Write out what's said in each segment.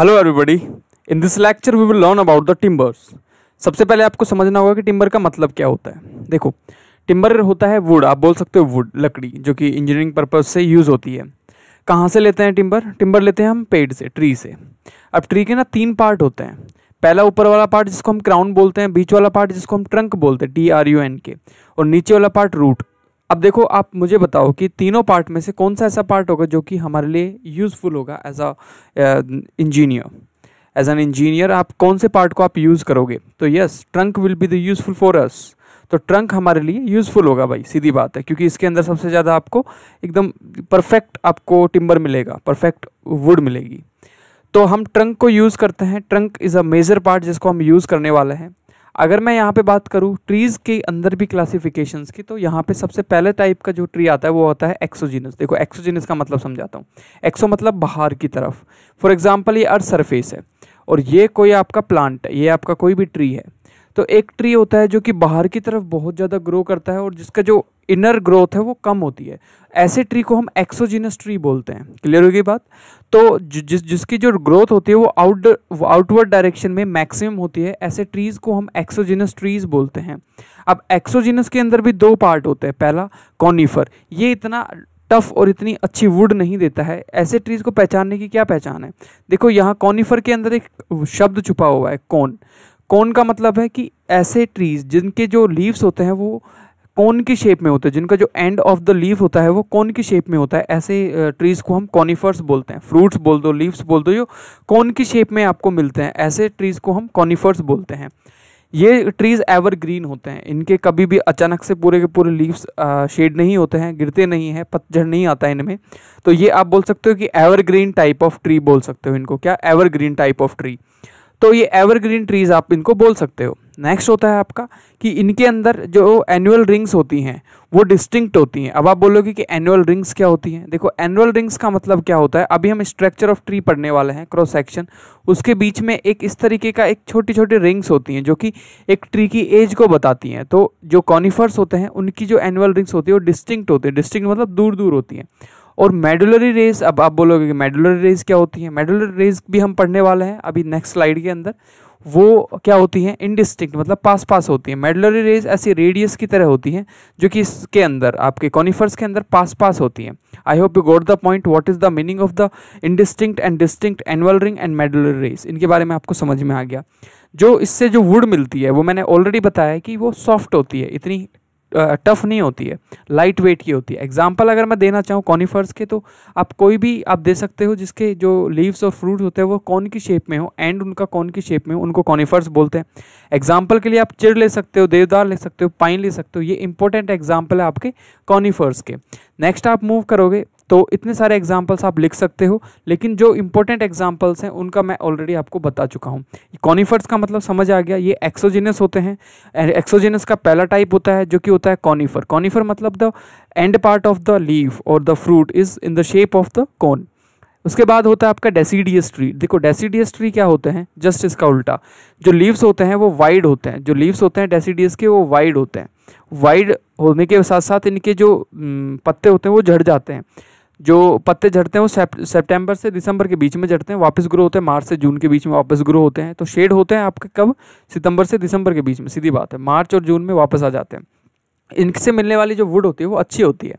Hello everybody in this lecture we will learn about the timbers सबसे पहले आपको समझना होगा कि टिम्बर का मतलब क्या होता है देखो टिम्बर होता है वुड आप बोल सकते हो वुड लकड़ी जो कि इंजीनियरिंग पर्पज से यूज़ होती है कहाँ से लेते हैं टिम्बर टिम्बर लेते हैं हम पेड़ से ट्री से अब ट्री के ना तीन पार्ट होते हैं पहला ऊपर वाला पार्ट जिसको हम क्राउन बोलते हैं बीच वाला पार्ट जिसको हम ट्रंक बोलते हैं टी आर यू एन के और नीचे वाला पार्ट रूट अब देखो आप मुझे बताओ कि तीनों पार्ट में से कौन सा ऐसा पार्ट होगा जो कि हमारे लिए यूज़फुल होगा as a engineer as an engineer आप कौन से पार्ट को आप यूज़ करोगे तो yes trunk will be the useful for us तो ट्रंक हमारे लिए यूज़फुल होगा भाई सीधी बात है क्योंकि इसके अंदर सबसे ज़्यादा आपको एकदम परफेक्ट आपको टिम्बर मिलेगा परफेक्ट वुड मिलेगी तो हम ट्रंक को यूज़ करते हैं trunk is a major part जिसको हम यूज़ करने वाले हैं अगर मैं यहाँ पे बात करूँ ट्रीज़ के अंदर भी क्लासिफिकेशन की तो यहाँ पे सबसे पहले टाइप का जो ट्री आता है वो होता है एक्सोजिनस देखो एक्सोजिनस का मतलब समझाता हूँ एक्सो मतलब बाहर की तरफ फॉर एग्जाम्पल ये अर्थ सरफेस है और ये कोई आपका प्लांट है ये आपका कोई भी ट्री है तो एक ट्री होता है जो कि बाहर की तरफ बहुत ज़्यादा ग्रो करता है और जिसका जो इनर ग्रोथ है वो कम होती है ऐसे ट्री को हम एक्सोजिनस ट्री बोलते हैं क्लियर होगी बात तो जिस जिसकी जो ग्रोथ होती है वो आउट आउटवर्ड डायरेक्शन में मैक्सिमम होती है ऐसे ट्रीज़ को हम एक्सोजिनस ट्रीज़ बोलते हैं अब एक्सोजिनस के अंदर भी दो पार्ट होते हैं पहला कॉनीफर ये इतना टफ और इतनी अच्छी वुड नहीं देता है ऐसे ट्रीज़ को पहचानने की क्या पहचान है देखो यहाँ कॉनिफर के अंदर एक शब्द छुपा हुआ है कौन कौन का मतलब है कि ऐसे ट्रीज़ जिनके जो लीव्स होते हैं वो कोन की शेप में होते हैं जिनका जो एंड ऑफ द लीव होता है वो कोन की शेप में होता है ऐसे ट्रीज़ को हम कॉनिफर्स बोलते हैं फ्रूट्स बोल दो लीव्स बोल दो जो कोन की शेप में आपको मिलते हैं ऐसे ट्रीज़ को हम कॉनिफर्स बोलते हैं ये ट्रीज़ एवर ग्रीन होते हैं इनके कभी भी अचानक से पूरे के पूरे लीव्स शेड नहीं होते हैं गिरते नहीं हैं पतझड़ नहीं आता इनमें तो ये आप बोल सकते हो कि ever green type of tree बोल सकते हो इनको क्या ever green type of tree तो ये एवरग्रीन ट्रीज़ आप इनको बोल सकते हो नेक्स्ट होता है आपका कि इनके अंदर जो एनुअल रिंग्स होती हैं वो डिस्टिंक्ट होती हैं अब आप बोलोगे कि एनुअल रिंग्स क्या होती हैं देखो एनुअल रिंग्स का मतलब क्या होता है अभी हम स्ट्रक्चर ऑफ ट्री पढ़ने वाले हैं क्रॉस सेक्शन उसके बीच में एक इस तरीके का एक छोटी छोटी रिंग्स होती हैं जो कि एक ट्री की एज को बताती हैं तो जो कॉनिफर्स होते हैं उनकी जो एनुअल रिंग्स होती है वो डिस्टिंक्ट होती है डिस्टिंक्ट मतलब दूर दूर होती हैं और मेडुलरी रेस अब आप बोलोगे कि मेडुलरी रेज क्या होती है मेडुलरी रेज भी हम पढ़ने वाले हैं अभी नेक्स्ट स्लाइड के अंदर वो क्या होती हैं इनडिस्टिंक्ट मतलब पास पास होती है मेडुलरी रेज ऐसी रेडियस की तरह होती हैं जो कि इसके अंदर आपके कॉनिफर्स के अंदर पास पास होती हैं I hope you got the point what is the meaning of the indistinct and distinct annual ring and medullary rays इनके बारे में आपको समझ में आ गया जो इससे जो वुड मिलती है वो मैंने ऑलरेडी बताया कि वो सॉफ्ट होती है इतनी टफ नहीं होती है लाइट वेट की होती है एग्जाम्पल अगर मैं देना चाहूँ कॉनीफर्स के तो आप कोई भी आप दे सकते हो जिसके जो लीव्स और फ्रूट होते हैं वो कौन की शेप में हो एंड उनका कौन की शेप में हो उनको कॉनीफर्स बोलते हैं एग्जाम्पल के लिए आप चिड़ ले सकते हो देवदार ले सकते हो पाइन ले सकते हो ये इंपॉर्टेंट एग्जाम्पल है आपके कॉनीफर्स के नेक्स्ट आप मूव करोगे तो इतने सारे एग्जाम्पल्स आप लिख सकते हो लेकिन जो इंपॉर्टेंट एग्जाम्पल्स हैं उनका मैं ऑलरेडी आपको बता चुका हूँ कॉनिफर्स का मतलब समझ आ गया ये एक्सोजेनस होते हैं एक्सोजिनस का पहला टाइप होता है जो कि होता है कॉनिफर कॉनिफर मतलब the end part of the leave और the fruit is in the shape of the cone उसके बाद होता है आपका डेसीडियस ट्री देखो डेसीडियस ट्री क्या होते हैं जस्ट इसका उल्टा जो लीव्स होते हैं वो वाइड होते हैं जो लीव्स होते हैं डेसीडियस के वो वाइड होते हैं वाइड होने के साथ साथ इनके जो पत्ते होते हैं वो झड़ जाते हैं जो पत्ते झड़ते हैं वो सेप्टेम्बर से दिसंबर के बीच में झड़ते हैं वापस ग्रो होते हैं मार्च से जून के बीच में वापस ग्रो होते हैं तो शेड होते हैं आपके कब सितंबर से दिसंबर के बीच में सीधी बात है मार्च और जून में वापस आ जाते हैं इनसे मिलने वाली जो वुड होती है वो अच्छी होती है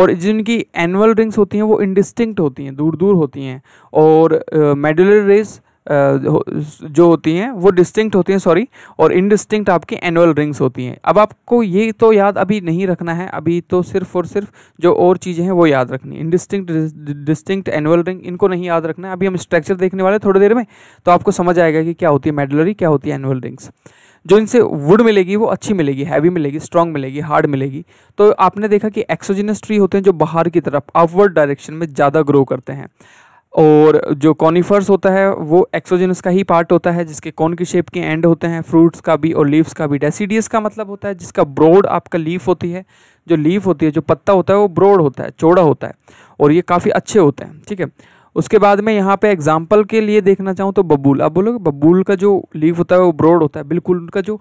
और जिनकी एनुअल रिंग्स होती हैं वो इनडिस्टिंक्ट होती हैं दूर दूर होती हैं और मेडुलर रेस जो होती हैं वो डिस्टिंक्ट होती हैं सॉरी और इनडिस्टिंक्ट आपकी एनुअल रिंग्स होती हैं अब आपको ये तो याद अभी नहीं रखना है अभी तो सिर्फ और सिर्फ जो और चीज़ें हैं वो याद रखनी इनडिस्टिंक्ट डिस्टिंक्ट एनुअल रिंग इनको नहीं याद रखना है अभी हम स्ट्रक्चर देखने वाले थोड़ी देर में तो आपको समझ आएगा कि क्या होती है मेडलरी क्या होती है एनुअल रिंग्स जो इनसे वुड मिलेगी वो अच्छी मिलेगी हैवी मिलेगी स्ट्रॉन्ग मिलेगी हार्ड मिलेगी तो आपने देखा कि एक्सोजिनस ट्री होते हैं जो बाहर की तरफ अपवर्ड डायरेक्शन में ज़्यादा ग्रो करते हैं और जो कॉनिफर्स होता है वो एक्सोजेनस का ही पार्ट होता है जिसके कौन की शेप के एंड होते हैं फ्रूट्स का भी और लीव्स का भी डेसीडियस का मतलब होता है जिसका ब्रोड आपका लीफ होती है जो लीफ होती है जो पत्ता होता है वो ब्रोड होता है चौड़ा होता है और ये काफ़ी अच्छे होते हैं ठीक है उसके बाद में यहाँ पे एग्जाम्पल के लिए देखना चाहूँ तो बबूल आप बोलोगे बबूल का जो लीव होता है वो ब्रॉड होता है बिल्कुल उनका जो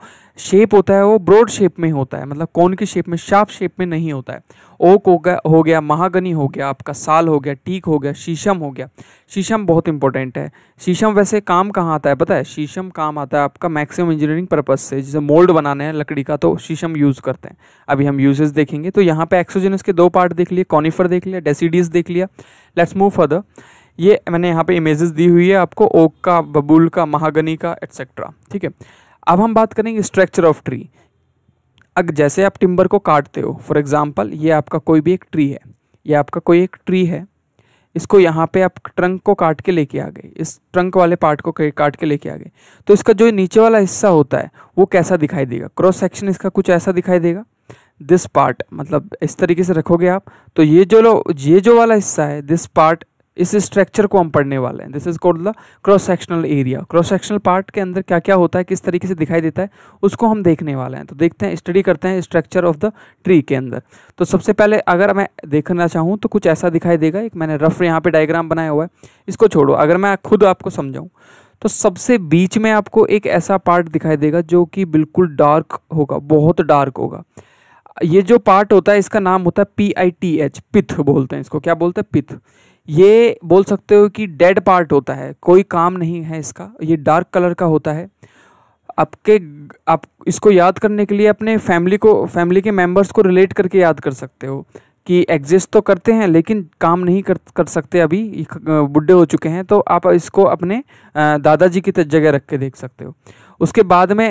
शेप होता है वो ब्रॉड शेप में होता है मतलब कौन की शेप में शार्प शेप में नहीं होता है ओक हो गया हो गया महागनी हो गया आपका साल हो गया टीक हो गया शीशम हो गया शीशम बहुत इंपॉर्टेंट है शीशम वैसे काम कहाँ आता है पता है शीशम काम आता है आपका मैक्सिमम इंजीनियरिंग पर्पज से जैसे मोल्ड बनाने हैं लकड़ी का तो शीशम यूज़ करते हैं अभी हम यूजेस देखेंगे तो यहाँ पे एक्सोजेनस के दो पार्ट देख लिए कॉनिफर देख लिया डेसीडीज देख लिया लेट्स मूव फर्दर ये मैंने यहाँ पर इमेजेस दी हुई है आपको ओक का बबूल का महागनी का एट्सेट्रा ठीक है अब हम बात करेंगे स्ट्रक्चर ऑफ ट्री अगर जैसे आप टिम्बर को काटते हो फॉर एग्ज़ाम्पल ये आपका कोई भी एक ट्री है ये आपका कोई एक ट्री है इसको यहाँ पे आप ट्रंक को काट के लेके आ गए इस ट्रंक वाले पार्ट को काट के लेके आ गए तो इसका जो नीचे वाला हिस्सा होता है वो कैसा दिखाई देगा क्रॉस सेक्शन इसका कुछ ऐसा दिखाई देगा दिस पार्ट मतलब इस तरीके से रखोगे आप तो ये जो लो ये जो वाला हिस्सा है दिस पार्ट इस स्ट्रक्चर को हम पढ़ने वाले हैं this is called the cross sectional area cross sectional part के अंदर क्या क्या होता है किस तरीके से दिखाई देता है उसको हम देखने वाले हैं तो देखते हैं स्टडी करते हैं स्ट्रक्चर ऑफ द ट्री के अंदर तो सबसे पहले अगर मैं देखना चाहूँ तो कुछ ऐसा दिखाई देगा एक मैंने रफ यहाँ पर डायग्राम बनाया हुआ है इसको छोड़ो अगर मैं खुद आपको समझाऊँ तो सबसे बीच में आपको एक ऐसा पार्ट दिखाई देगा जो कि बिल्कुल डार्क होगा बहुत डार्क होगा ये जो पार्ट होता है इसका नाम होता है P I T H pith बोलते हैं इसको क्या बोलते हैं पिथ ये बोल सकते हो कि डेड पार्ट होता है कोई काम नहीं है इसका ये डार्क कलर का होता है आपके आप इसको याद करने के लिए अपने फैमिली को फैमिली के मेम्बर्स को रिलेट करके याद कर सकते हो कि एग्जिस्ट तो करते हैं लेकिन काम नहीं कर कर सकते अभी बुढ़े हो चुके हैं तो आप इसको अपने दादाजी की जगह रख के देख सकते हो उसके बाद में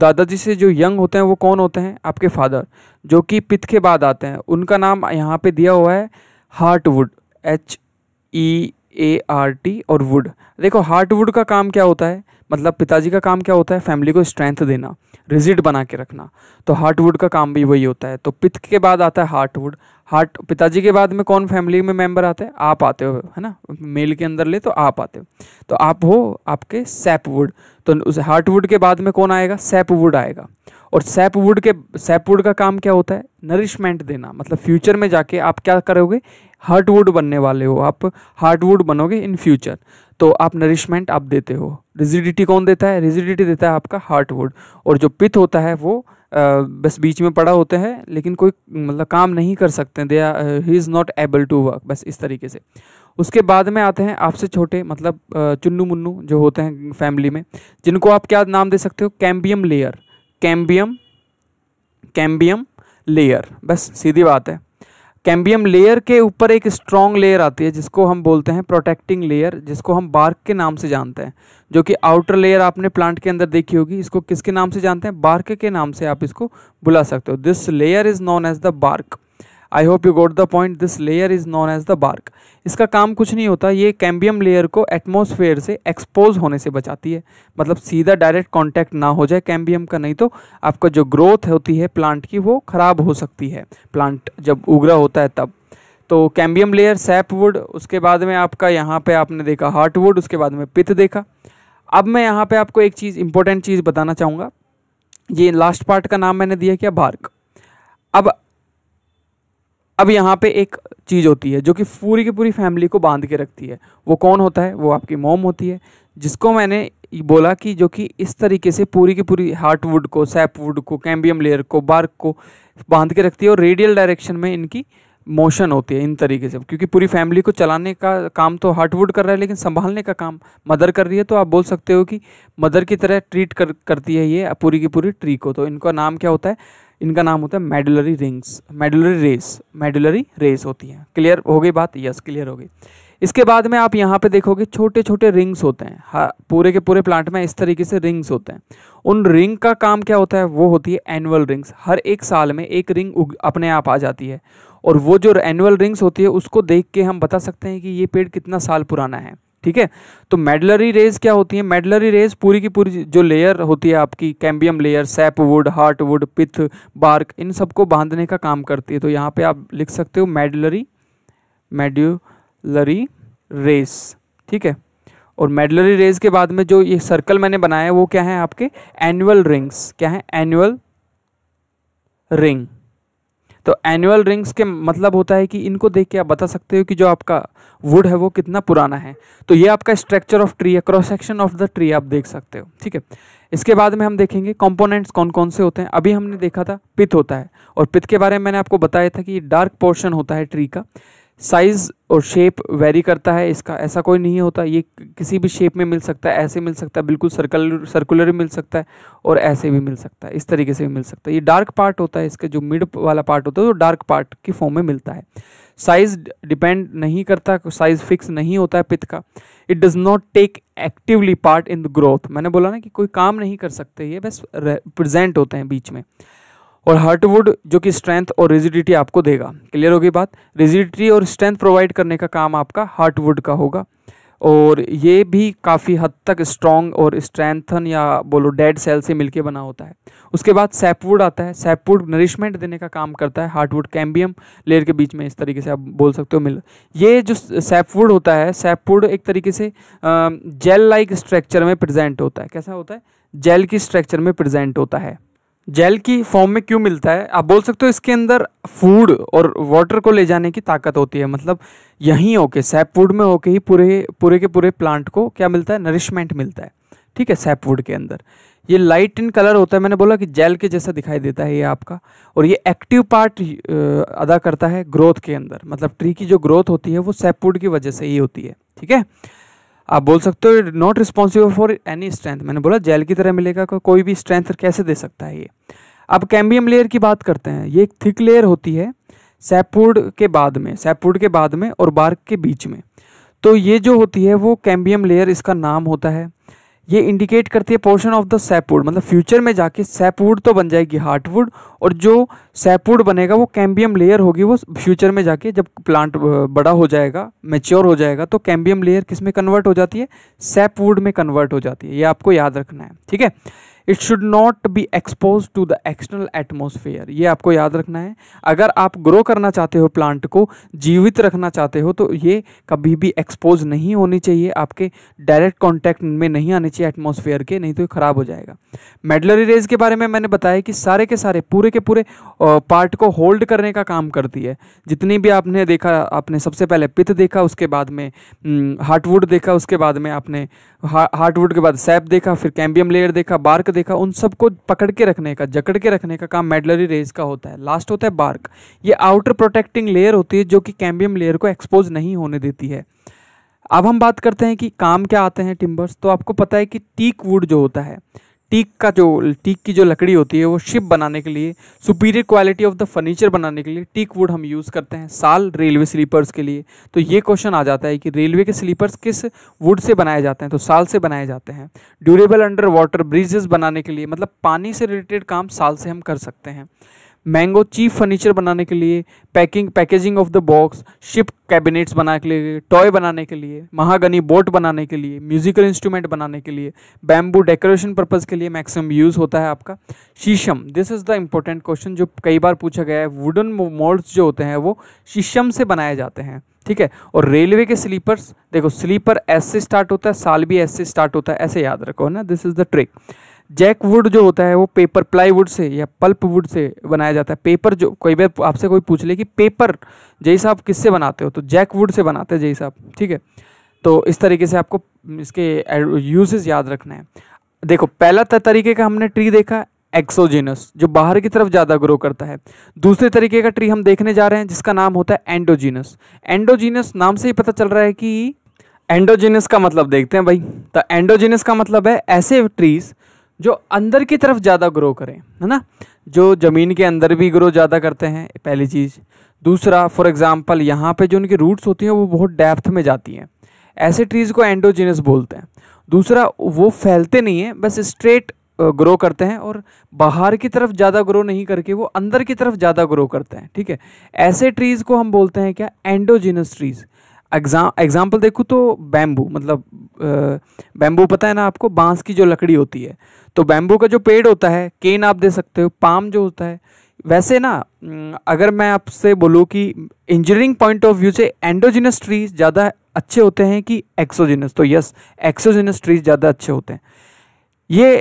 दादाजी से जो यंग होते हैं वो कौन होते हैं आपके फादर जो कि पिथ के बाद आते हैं उनका नाम यहाँ पे दिया हुआ है heartwood H E A R T और वुड देखो हार्टवुड का काम क्या होता है मतलब पिताजी का काम क्या होता है फैमिली को स्ट्रेंथ देना रिजिड बना के रखना तो हार्टवुड का काम भी वही होता है तो पित के बाद आता है हार्टवुड हार्ट पिताजी के बाद में कौन फैमिली में मेंबर आते हैं आप आते हो है ना मेल के अंदर ले तो आप आते हो तो आप हो आपके सैपवुड तो उस हार्टवुड के बाद में कौन आएगा सैपवुड आएगा और सैपवुड के सैपवुड का काम क्या होता है नरिशमेंट देना मतलब फ्यूचर में जाके आप क्या करोगे हार्डवुड बनने वाले हो आप हार्डवुड बनोगे इन फ्यूचर तो आप नरिशमेंट आप देते हो रिजिडिटी कौन देता है रिजिडिटी देता है आपका हार्डवुड और जो पिथ होता है वो आ, बस बीच में पड़ा होता है लेकिन कोई मतलब काम नहीं कर सकते they are he is not able to work बस इस तरीके से उसके बाद में आते हैं आपसे छोटे मतलब चुन्नू मुन्नू जो होते हैं फैमिली में जिनको आप क्या नाम दे सकते हो cambium layer cambium cambium layer बस सीधी बात है कैम्बियम लेयर के ऊपर एक स्ट्रॉन्ग लेयर आती है जिसको हम बोलते हैं प्रोटेक्टिंग लेयर जिसको हम बार्क के नाम से जानते हैं जो कि आउटर लेयर आपने प्लांट के अंदर देखी होगी इसको किसके नाम से जानते हैं बार्क के नाम से आप इसको बुला सकते हो this layer is known as the bark I hope you got the point this layer is known as the bark इसका काम कुछ नहीं होता ये कैम्बियम लेयर को एटमोसफेयर से एक्सपोज होने से बचाती है मतलब सीधा डायरेक्ट कॉन्टैक्ट ना हो जाए कैम्बियम का नहीं तो आपका जो ग्रोथ होती है प्लांट की वो ख़राब हो सकती है प्लांट जब उगरा होता है तब तो कैम्बियम लेयर सैपवुड उसके बाद में आपका यहाँ पे आपने देखा हार्टवुड उसके बाद में पित देखा अब मैं यहाँ पे आपको एक चीज़ इंपॉर्टेंट चीज़ बताना चाहूँगा ये लास्ट पार्ट का नाम मैंने दिया क्या बार्क अब अब यहाँ पे एक चीज़ होती है जो कि पूरी की पूरी फैमिली को बांध के रखती है वो कौन होता है वो आपकी मोम होती है जिसको मैंने बोला कि जो कि इस तरीके से पूरी की पूरी हार्टवुड को सैपवुड को कैम्बियम लेयर को बार्क को बांध के रखती है और रेडियल डायरेक्शन में इनकी मोशन होती है इन तरीके से क्योंकि पूरी फैमिली को चलाने का काम तो हार्टवुड कर रहा है लेकिन संभालने का काम मदर कर रही है तो आप बोल सकते हो कि मदर की तरह ट्रीट कर करती है ये पूरी की पूरी ट्री को तो इनका नाम क्या होता है इनका नाम होता है medullary rings medullary rays medullary rays होती है क्लियर हो गई बात यस क्लियर हो गई इसके बाद में आप यहाँ पे देखोगे छोटे छोटे रिंग्स होते हैं हाँ पूरे के पूरे प्लांट में इस तरीके से रिंग्स होते हैं उन रिंग का काम क्या होता है वो होती है एनुअल रिंग्स हर एक साल में एक रिंग अपने आप आ जाती है और वो जो एनुअल रिंग्स होती है उसको देख के हम बता सकते हैं कि ये पेड़ कितना साल पुराना है ठीक है तो मेडलरी रेज क्या होती है मेडलरी रेज पूरी की पूरी जो लेयर होती है आपकी cambium layer sap wood heart wood pith bark इन सबको बांधने का काम करती है तो यहाँ पे आप लिख सकते हो मेडलरी मेड्यूलरी रेस ठीक है और मेडलरी रेज के बाद में जो ये सर्कल मैंने बनाया है वो क्या है आपके एनुअल रिंग्स क्या है एनुअल रिंग तो एनुअल रिंग्स के मतलब होता है कि इनको देख के आप बता सकते हो कि जो आपका वुड है वो कितना पुराना है तो ये आपका स्ट्रक्चर ऑफ ट्री है cross section of the tree आप देख सकते हो ठीक है इसके बाद में हम देखेंगे कंपोनेंट्स कौन कौन से होते हैं अभी हमने देखा था पित होता है और पिथ के बारे में मैंने आपको बताया था कि डार्क पोर्शन होता है ट्री का साइज़ और शेप वेरी करता है इसका ऐसा कोई नहीं होता ये किसी भी शेप में मिल सकता है ऐसे मिल सकता है बिल्कुल सर्कल सर्कुलर भी मिल सकता है और ऐसे भी मिल सकता है इस तरीके से भी मिल सकता है ये डार्क पार्ट होता है इसका जो मिड वाला पार्ट होता है वो डार्क पार्ट की फॉर्म में मिलता है साइज़ डिपेंड नहीं करता साइज़ फिक्स नहीं होता है पित्त का it does not take actively part in the growth मैंने बोला ना कि कोई काम नहीं कर सकते ये बस प्रेजेंट होते हैं बीच में और हार्टवुड जो कि स्ट्रेंथ और रिजिडिटी आपको देगा क्लियर होगी बात रिजिडिटी और स्ट्रेंथ प्रोवाइड करने का काम आपका हार्टवुड का होगा और ये भी काफ़ी हद तक स्ट्रॉन्ग और स्ट्रेंथन या बोलो डेड सेल से मिलके बना होता है उसके बाद सैपवुड आता है सैपवुड नरिशमेंट देने का काम करता है हार्टवुड कैम्बियम लेयर के बीच में इस तरीके से आप बोल सकते हो मिल ये जो सैपवुड होता है सैपवुड एक तरीके से जेल लाइक स्ट्रक्चर में प्रजेंट होता है कैसा होता है जेल की स्ट्रक्चर में प्रजेंट होता है जेल की फॉर्म में क्यों मिलता है आप बोल सकते हो इसके अंदर फूड और वाटर को ले जाने की ताकत होती है मतलब यहीं होके सैपवुड में होके ही पूरे पूरे के पूरे प्लांट को क्या मिलता है नरिशमेंट मिलता है ठीक है सैपवुड के अंदर ये लाइट इन कलर होता है मैंने बोला कि जेल के जैसा दिखाई देता है ये आपका और ये एक्टिव पार्ट अदा करता है ग्रोथ के अंदर मतलब ट्री की जो ग्रोथ होती है वो सैपवुड की वजह से ही होती है ठीक है आप बोल सकते हो not responsible for any strength मैंने बोला जेल की तरह मिलेगा को, कोई भी स्ट्रेंथ कैसे दे सकता है ये अब कैम्बियम लेयर की बात करते हैं ये एक थिक लेयर होती है सैपवुड के बाद में सैपवुड के बाद में और बार्क के बीच में तो ये जो होती है वो कैम्बियम लेयर इसका नाम होता है ये इंडिकेट करती है पोर्शन ऑफ द सैपवुड मतलब फ्यूचर में जाके सैपवुड तो बन जाएगी हार्टवुड और जो सैपवुड बनेगा वो कैम्बियम लेयर होगी वो फ्यूचर में जाके जब प्लांट बड़ा हो जाएगा मेच्योर हो जाएगा तो कैम्बियम लेयर किस में कन्वर्ट हो जाती है सैपवुड में कन्वर्ट हो जाती है ये आपको याद रखना है ठीक है it should not be expose to the external atmosphere ये आपको याद रखना है अगर आप ग्रो करना चाहते हो प्लांट को जीवित रखना चाहते हो तो ये कभी भी एक्सपोज नहीं होनी चाहिए आपके डायरेक्ट कॉन्टैक्ट में नहीं आने चाहिए एटमोसफेयर के नहीं तो ये ख़राब हो जाएगा मेडलरी रेज के बारे में मैंने बताया कि सारे के सारे पूरे के पूरे पार्ट को होल्ड करने का काम करती है जितनी भी आपने देखा आपने सबसे पहले पित्त देखा उसके बाद में हम्म, हार्टवुड देखा उसके बाद में आपने हार्टवुड के बाद सैप देखा फिर कैम्बियम लेयर देखा बार्क देखा उन सबको पकड़ के रखने का जकड़ के रखने का काम मेडलरी रेज का होता है लास्ट होता है बार्क ये आउटर प्रोटेक्टिंग लेयर होती है जो कि कैम्बियम लेयर को एक्सपोज नहीं होने देती है अब हम बात करते हैं कि काम क्या आते हैं टिम्बर्स तो आपको पता है कि टीक वुड जो होता है टीक का जो टीक की जो लकड़ी होती है वो शिप बनाने के लिए superior quality of the furniture बनाने के लिए टीक वुड हम यूज़ करते हैं साल रेलवे स्लीपर्स के लिए तो ये क्वेश्चन आ जाता है कि रेलवे के स्लीपर्स किस वुड से बनाए जाते हैं तो साल से बनाए जाते हैं ड्यूरेबल अंडर वाटर ब्रिजेस बनाने के लिए मतलब पानी से रिलेटेड काम साल से हम कर सकते हैं मैंगो चीप फर्नीचर बनाने के लिए packing packaging of the box ship cabinets बनाने के लिए टॉय बनाने के लिए महागनी बोट बनाने के लिए म्यूजिकल इंस्ट्रूमेंट बनाने के लिए बैम्बू डेकोरेशन पर्पज़ के लिए मैक्सिमम यूज़ होता है आपका शीशम this is the important question जो कई बार पूछा गया है वुडन मोल्ड्स जो होते हैं वो शीशम से बनाए जाते हैं ठीक है और रेलवे के स्लीपर्स देखो स्लीपर एस से स्टार्ट होता है साल भी एस से स्टार्ट होता है ऐसे याद रखो ना this is the trick jack wood जो होता है वो पेपर प्लाईवुड से या पल्प वुड से बनाया जाता है पेपर जो कई बार आपसे कोई पूछ ले कि पेपर जैसा आप किससे बनाते हो तो जैक वुड से बनाते हैं जैसा ठीक है तो इस तरीके से आपको इसके यूजेस याद रखना है देखो पहला तरीके का हमने ट्री देखा एक्सोजिनस जो बाहर की तरफ ज़्यादा ग्रो करता है दूसरे तरीके का ट्री हम देखने जा रहे हैं जिसका नाम होता है एंडोजीनस एंडोजीनस नाम से ही पता चल रहा है कि एंडोजिनस का मतलब देखते हैं भाई तो एंडोजिनस का मतलब है ऐसे ट्रीज जो अंदर की तरफ ज़्यादा ग्रो करें है ना जो ज़मीन के अंदर भी ग्रो ज़्यादा करते हैं पहली चीज़ दूसरा फॉर एग्ज़ाम्पल यहाँ पे जो उनकी रूट्स होती हैं वो बहुत डेप्थ में जाती हैं ऐसे ट्रीज़ को एंडोजिनस बोलते हैं दूसरा वो फैलते नहीं हैं बस स्ट्रेट ग्रो करते हैं और बाहर की तरफ ज़्यादा ग्रो नहीं करके वो अंदर की तरफ ज़्यादा ग्रो करते हैं ठीक है ऐसे ट्रीज़ को हम बोलते हैं क्या एंडोजिनस ट्रीज़ एग्जाम एग्जाम्पल देखूँ तो बैम्बू मतलब बैम्बू पता है ना आपको बांस की जो लकड़ी होती है तो बैम्बू का जो पेड़ होता है केन आप दे सकते हो पाम जो होता है वैसे ना अगर मैं आपसे बोलूँ कि इंजीनियरिंग पॉइंट ऑफ व्यू से एंडोजिनस ट्रीज ज़्यादा अच्छे होते हैं कि एक्सोजिनस तो यस एक्सोजिनस ट्रीज ज़्यादा अच्छे होते हैं ये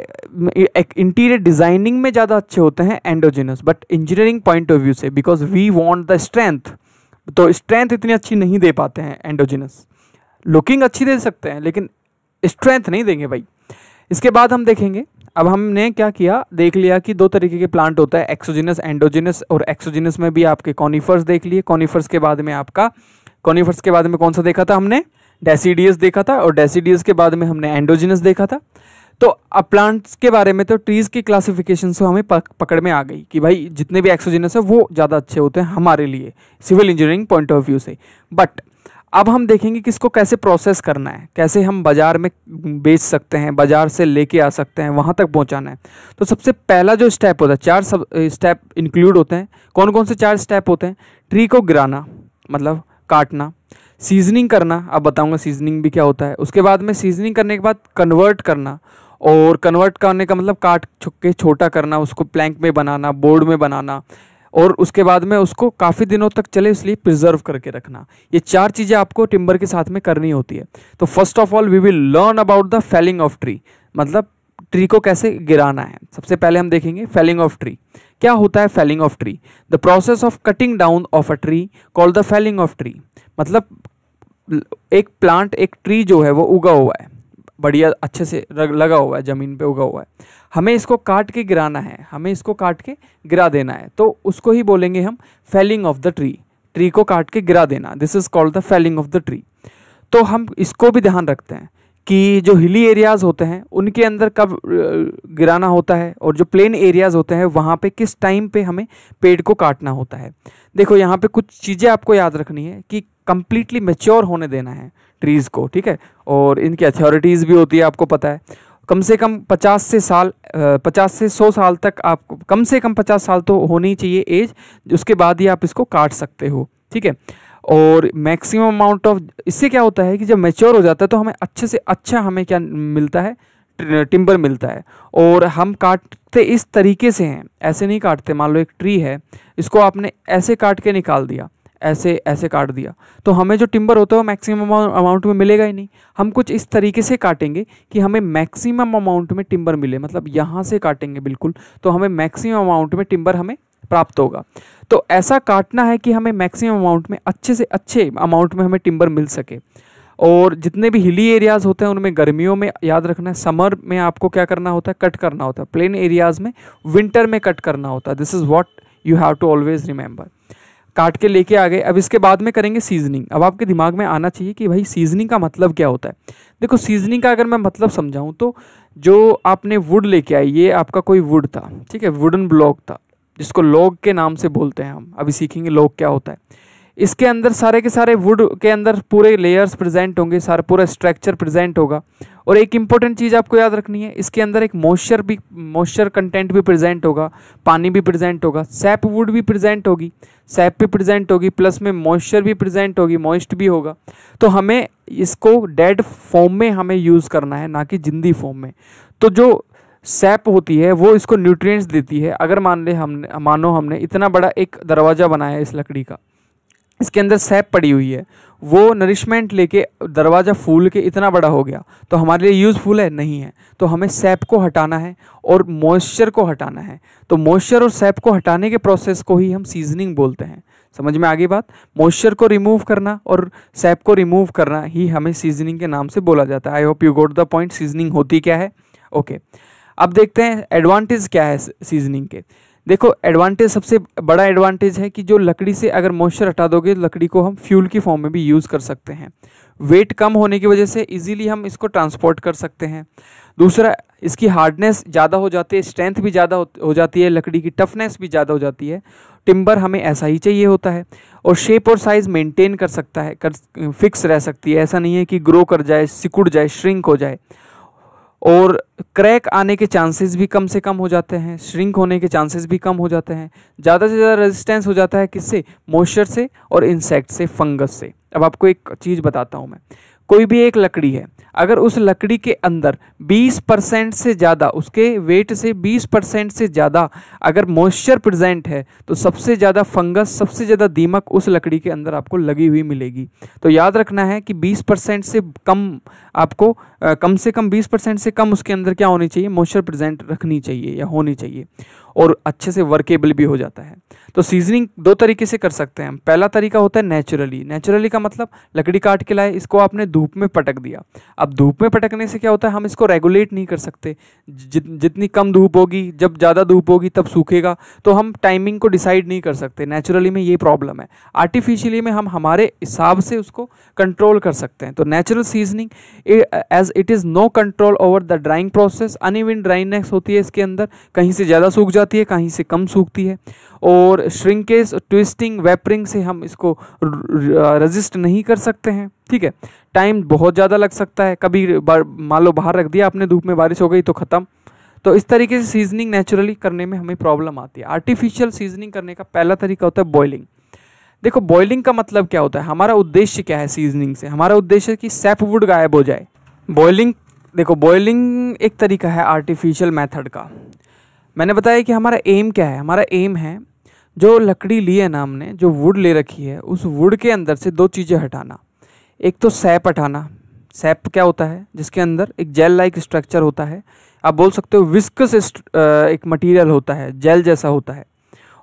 एक इंटीरियर डिजाइनिंग में ज़्यादा अच्छे होते हैं endogenous but engineering point of view से because we want the strength तो स्ट्रेंथ इतनी अच्छी नहीं दे पाते हैं एंडोजिनस लुकिंग अच्छी दे सकते हैं लेकिन स्ट्रेंथ नहीं देंगे भाई इसके बाद हम देखेंगे अब हमने क्या किया देख लिया कि दो तरीके के प्लांट होता है एक्सोजिनस एंडोजिनस और एक्सोजिनस में भी आपके कॉनिफर्स देख लिए कॉनिफर्स के बाद में आपका कॉनिफर्स के बाद में कौन सा देखा था हमने डेसीडियस देखा था और डेसीडियस के बाद में हमने एंडोजिनस देखा था तो अब प्लांट्स के बारे में तो ट्रीज़ की क्लासिफिकेशन से तो हमें पकड़ में आ गई कि भाई जितने भी एक्सोजेनस है वो ज़्यादा अच्छे होते हैं हमारे लिए civil engineering point of view से बट अब हम देखेंगे कि इसको कैसे प्रोसेस करना है कैसे हम बाज़ार में बेच सकते हैं बाज़ार से लेके आ सकते हैं वहाँ तक पहुँचाना है तो सबसे पहला जो स्टेप होता है चार सब स्टेप इंक्लूड होते हैं कौन कौन से चार स्टेप होते हैं ट्री को गिराना मतलब काटना सीजनिंग करना अब बताऊंगा सीजनिंग भी क्या होता है उसके बाद में सीजनिंग करने के बाद कन्वर्ट करना और कन्वर्ट करने का मतलब काट छुक के छोटा करना उसको प्लैंक में बनाना बोर्ड में बनाना और उसके बाद में उसको काफ़ी दिनों तक चले इसलिए प्रिजर्व करके रखना ये चार चीज़ें आपको टिम्बर के साथ में करनी होती है तो first of all we will learn about the felling of tree मतलब ट्री को कैसे गिराना है सबसे पहले हम देखेंगे फेलिंग ऑफ ट्री क्या होता है felling of tree the process of cutting down of a tree call the felling of tree मतलब एक प्लांट एक ट्री जो है वो उगा हुआ है बढ़िया अच्छे से लगा हुआ है ज़मीन पे उगा हुआ है हमें इसको काट के गिराना है हमें इसको काट के गिरा देना है तो उसको ही बोलेंगे हम felling of the tree tree को काट के गिरा देना this is called the felling of the tree तो हम इसको भी ध्यान रखते हैं कि जो हिली एरियाज़ होते हैं उनके अंदर कब गिराना होता है और जो प्लेन एरियाज़ होते हैं वहाँ पे किस टाइम पे हमें पेड़ को काटना होता है देखो यहाँ पे कुछ चीज़ें आपको याद रखनी है कि कम्प्लीटली मेच्योर होने देना है ट्रीज़ को ठीक है और इनकी अथॉरिटीज़ भी होती है आपको पता है कम से कम पचास से साल पचास से सौ साल तक आपको कम से कम पचास साल तो होनी चाहिए एज उसके बाद ही आप इसको काट सकते हो ठीक है और मैक्सिमम अमाउंट ऑफ इससे क्या होता है कि जब मैच्योर हो जाता है तो हमें अच्छे से अच्छा हमें क्या मिलता है टिम्बर मिलता है और हम काटते इस तरीके से हैं ऐसे नहीं काटते मान लो एक ट्री है इसको आपने ऐसे काट के निकाल दिया ऐसे ऐसे काट दिया तो हमें जो टिम्बर होता है वो मैक्सिमम अमाउंट में मिलेगा ही नहीं हम कुछ इस तरीके से काटेंगे कि हमें मैक्सिमम अमाउंट में टिम्बर मिले मतलब यहाँ से काटेंगे बिल्कुल तो हमें मैक्सिमम अमाउंट में टिम्बर हमें प्राप्त होगा तो ऐसा काटना है कि हमें मैक्सिमम अमाउंट में अच्छे से अच्छे अमाउंट में हमें टिम्बर मिल सके और जितने भी हिली एरियाज़ होते हैं उनमें गर्मियों में याद रखना है समर में आपको क्या करना होता है कट करना होता है प्लेन एरियाज़ में विंटर में कट करना होता है this is what you have to always remember काट के लेके आ गए अब इसके बाद में करेंगे सीजनिंग अब आपके दिमाग में आना चाहिए कि भाई सीजनिंग का मतलब क्या होता है देखो सीजनिंग का अगर मैं मतलब समझाऊँ तो जो आपने वुड लेके आई ये आपका कोई वुड था ठीक है वुडन ब्लॉक था जिसको लोग के नाम से बोलते हैं हम अभी सीखेंगे लोग क्या होता है इसके अंदर सारे के सारे वुड के अंदर पूरे लेयर्स प्रेजेंट होंगे सारा पूरा स्ट्रक्चर प्रेजेंट होगा और एक इम्पॉर्टेंट चीज़ आपको याद रखनी है इसके अंदर एक मॉइस्चर भी मॉइस्चर कंटेंट भी प्रेजेंट होगा पानी भी प्रेजेंट होगा सैप वुड भी प्रेजेंट होगी सैप भी प्रेजेंट होगी प्लस में मॉइस्चर भी प्रेजेंट होगी मॉइस्ट भी होगा तो हमें इसको डेड फॉर्म में हमें यूज़ करना है ना कि जिंदी फॉर्म में तो जो सैप होती है वो इसको न्यूट्रिएंट्स देती है अगर मान ले हमने मानो हमने इतना बड़ा एक दरवाज़ा बनाया इस लकड़ी का इसके अंदर सैप पड़ी हुई है वो नरिशमेंट लेके दरवाज़ा फूल के इतना बड़ा हो गया तो हमारे लिए यूज़फुल है नहीं है तो हमें सैप को हटाना है और मॉइस्चर को हटाना है तो मॉइस्चर और सैप को हटाने के प्रोसेस को ही हम सीजनिंग बोलते हैं समझ में आगे बात मॉइस्चर को रिमूव करना और सैप को रिमूव करना ही हमें सीजनिंग के नाम से बोला जाता है I hope you got the point seasoning होती क्या है ओके okay. अब देखते हैं एडवांटेज क्या है सीजनिंग के देखो एडवांटेज सबसे बड़ा एडवांटेज है कि जो लकड़ी से अगर मॉइस्चर हटा दोगे लकड़ी को हम फ्यूल की फॉर्म में भी यूज़ कर सकते हैं वेट कम होने की वजह से इजीली हम इसको ट्रांसपोर्ट कर सकते हैं दूसरा इसकी हार्डनेस ज़्यादा हो जाती है स्ट्रेंथ भी ज़्यादा हो जाती है लकड़ी की टफनेस भी ज़्यादा हो जाती है टिम्बर हमें ऐसा ही चाहिए होता है और शेप और साइज़ मेंटेन कर सकता है कर फिक्स रह सकती है ऐसा नहीं है कि ग्रो कर जाए सिकुड़ जाए श्रिंक हो जाए और क्रैक आने के चांसेस भी कम से कम हो जाते हैं श्रिंक होने के चांसेस भी कम हो जाते हैं ज़्यादा से ज़्यादा रेजिस्टेंस हो जाता है किससे मॉइस्चर से और इंसेक्ट से फंगस से अब आपको एक चीज़ बताता हूँ मैं कोई भी एक लकड़ी है अगर उस लकड़ी के अंदर 20 परसेंट से ज़्यादा उसके वेट से 20 परसेंट से ज़्यादा अगर मॉइस्चर प्रेजेंट है तो सबसे ज़्यादा फंगस सबसे ज़्यादा दीमक उस लकड़ी के अंदर आपको लगी हुई मिलेगी तो याद रखना है कि 20 परसेंट से कम आपको आ, कम से कम 20 परसेंट से कम उसके अंदर क्या होनी चाहिए मॉइस्चर प्रजेंट रखनी चाहिए या होनी चाहिए और अच्छे से वर्केबल भी हो जाता है तो सीजनिंग दो तरीके से कर सकते हैं हम पहला तरीका होता है नेचुरली नेचुरली का मतलब लकड़ी काट के लाए इसको आपने धूप में पटक दिया अब धूप में पटकने से क्या होता है हम इसको रेगुलेट नहीं कर सकते जित, जितनी कम धूप होगी जब ज़्यादा धूप होगी तब सूखेगा तो हम टाइमिंग को डिसाइड नहीं कर सकते नेचुरली में ये प्रॉब्लम है आर्टिफिशियली में हम हमारे हिसाब से उसको कंट्रोल कर सकते हैं तो natural seasoning as it is no control over the drying process uneven dryness होती है इसके अंदर कहीं से ज़्यादा सूख जाती है कहीं से कम सूखती है और श्रिंकेज ट्विस्टिंग वेपरिंग से हम इसको रजिस्ट नहीं कर सकते हैं ठीक है टाइम बहुत ज़्यादा लग सकता है कभी मान लो बाहर रख दिया आपने धूप में बारिश हो गई तो ख़त्म तो इस तरीके से सीजनिंग नेचुरली करने में हमें प्रॉब्लम आती है आर्टिफिशियल सीजनिंग करने का पहला तरीका होता है बॉइलिंग देखो बॉइलिंग का मतलब क्या होता है हमारा उद्देश्य क्या है सीजनिंग से हमारा उद्देश्य कि सैपवुड गायब हो जाए बॉइलिंग देखो बॉइलिंग एक तरीका है आर्टिफिशियल मेथड का मैंने बताया कि हमारा एम क्या है हमारा एम है जो लकड़ी ली है ना हमने जो वुड ले रखी है उस वुड के अंदर से दो चीज़ें हटाना एक तो सैप हटाना सैप क्या होता है जिसके अंदर एक जेल लाइक स्ट्रक्चर होता है आप बोल सकते हो विस्कस एक मटेरियल होता है जेल जैसा होता है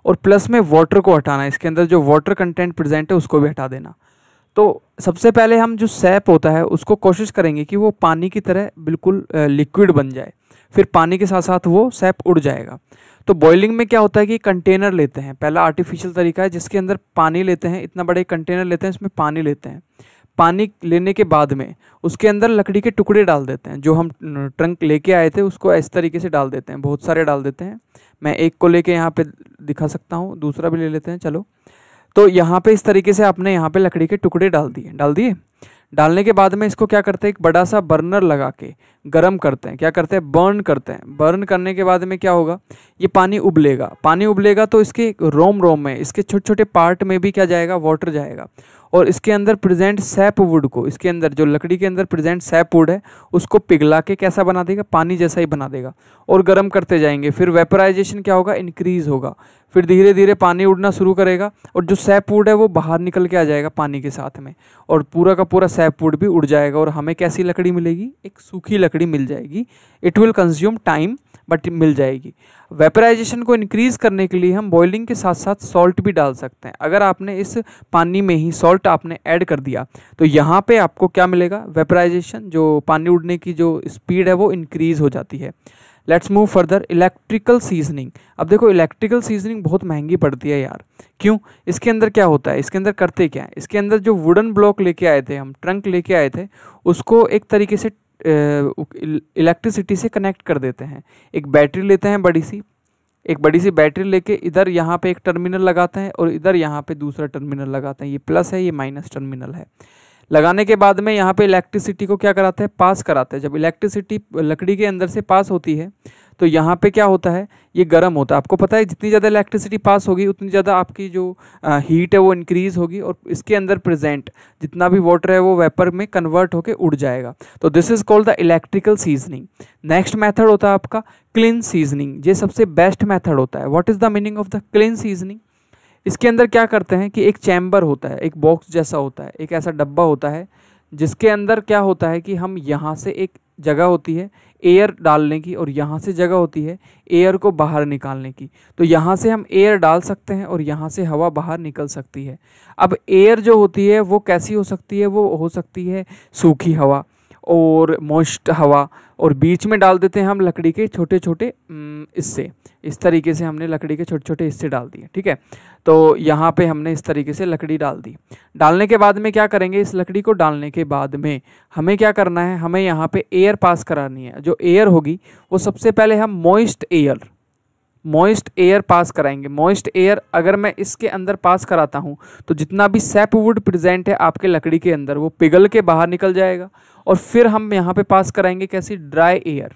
और प्लस में वाटर को हटाना इसके अंदर जो वाटर कंटेंट प्रेजेंट है उसको भी हटा देना तो सबसे पहले हम जो सैप होता है उसको कोशिश करेंगे कि वो पानी की तरह बिल्कुल लिक्विड बन जाए फिर पानी के साथ साथ वो सैप उड़ जाएगा तो बॉइलिंग में क्या होता है कि कंटेनर लेते हैं पहला आर्टिफिशियल तरीका है जिसके अंदर पानी लेते हैं इतना बड़े कंटेनर लेते हैं इसमें पानी लेते हैं पानी लेने के बाद में उसके अंदर लकड़ी के टुकड़े डाल देते हैं जो हम ट्रंक लेके आए थे उसको इस तरीके से डाल देते हैं बहुत सारे डाल देते हैं मैं एक को लेके यहाँ पे दिखा सकता हूँ दूसरा भी ले लेते हैं चलो तो यहाँ पे इस तरीके से आपने यहाँ पे लकड़ी के टुकड़े डाल दिए डाल दिए डालने के बाद में इसको क्या करते हैं एक बड़ा सा बर्नर लगा के गर्म करते हैं क्या करते हैं बर्न करते हैं बर्न करने के बाद में क्या होगा ये पानी उबलेगा पानी उबलेगा तो इसके रोम रोम में इसके छोटे छोटे पार्ट में भी क्या जाएगा वाटर जाएगा और इसके अंदर प्रेजेंट सैप वुड को इसके अंदर जो लकड़ी के अंदर प्रेजेंट सैप वुड है उसको पिघला के कैसा बना देगा पानी जैसा ही बना देगा और गर्म करते जाएंगे फिर वेपराइजेशन क्या होगा इंक्रीज़ होगा फिर धीरे धीरे पानी उड़ना शुरू करेगा और जो सैप वुड है वो बाहर निकल के आ जाएगा पानी के साथ में और पूरा का पूरा सैप वुड भी उड़ जाएगा और हमें कैसी लकड़ी मिलेगी एक सूखी लकड़ी मिल जाएगी it will consume time but मिल जाएगी वेपराइजेशन को इंक्रीज़ करने के लिए हम बॉइलिंग के साथ साथ सॉल्ट भी डाल सकते हैं अगर आपने इस पानी में ही सॉल्ट आपने ऐड कर दिया तो यहाँ पे आपको क्या मिलेगा वेपराइजेशन जो पानी उड़ने की जो स्पीड है वो इंक्रीज़ हो जाती है let's move further electrical seasoning अब देखो इलेक्ट्रिकल सीजनिंग बहुत महंगी पड़ती है यार क्यों इसके अंदर क्या होता है इसके अंदर करते क्या है इसके अंदर जो वुडन ब्लॉक लेके आए थे हम ट्रंक लेके आए थे उसको एक तरीके से इलेक्ट्रिसिटी से कनेक्ट कर देते हैं एक बैटरी लेते हैं बड़ी सी एक बड़ी सी बैटरी लेके इधर यहाँ पे एक टर्मिनल लगाते हैं और इधर यहाँ पे दूसरा टर्मिनल लगाते हैं ये प्लस है ये माइनस टर्मिनल है लगाने के बाद में यहाँ पे इलेक्ट्रिसिटी को क्या कराते हैं पास कराते हैं जब इलेक्ट्रिसिटी लकड़ी के अंदर से पास होती है तो यहाँ पे क्या होता है ये गर्म होता है आपको पता है जितनी ज़्यादा इलेक्ट्रिसिटी पास होगी उतनी ज़्यादा आपकी जो हीट है वो इंक्रीज़ होगी और इसके अंदर प्रेजेंट जितना भी वाटर है वो वेपर में कन्वर्ट होकर उड़ जाएगा तो this is called the electrical seasoning next method होता है आपका क्लीन सीजनिंग ये सबसे बेस्ट मैथड होता है what is the meaning of the clean seasoning इसके अंदर क्या करते हैं कि एक चैम्बर होता है एक बॉक्स जैसा होता है एक ऐसा डब्बा होता है जिसके अंदर क्या होता है कि हम यहाँ से एक जगह होती है एयर डालने की और यहाँ से जगह होती है एयर को बाहर निकालने की तो यहाँ से हम एयर डाल सकते हैं और यहाँ से हवा बाहर निकल सकती है अब एयर जो होती है वो कैसी हो सकती है वो हो सकती है सूखी हवा और मोस्ट हवा और बीच में डाल देते हैं हम लकड़ी के छोटे छोटे इससे इस तरीके से हमने लकड़ी के छोटे छोटे हिस्से डाल दिए ठीक है तो यहाँ पे हमने इस तरीके से लकड़ी डाल दी डालने के बाद में क्या करेंगे इस लकड़ी को डालने के बाद में हमें क्या करना है हमें यहाँ पे एयर पास करानी है जो एयर होगी वो सबसे पहले हम moist air moist air pass कराएंगे मॉइस्ट एयर अगर मैं इसके अंदर पास कराता हूँ तो जितना भी सेप वुड प्रजेंट है आपके लकड़ी के अंदर वो पिघल के बाहर निकल जाएगा और फिर हम यहाँ पे पास कराएंगे कैसी dry air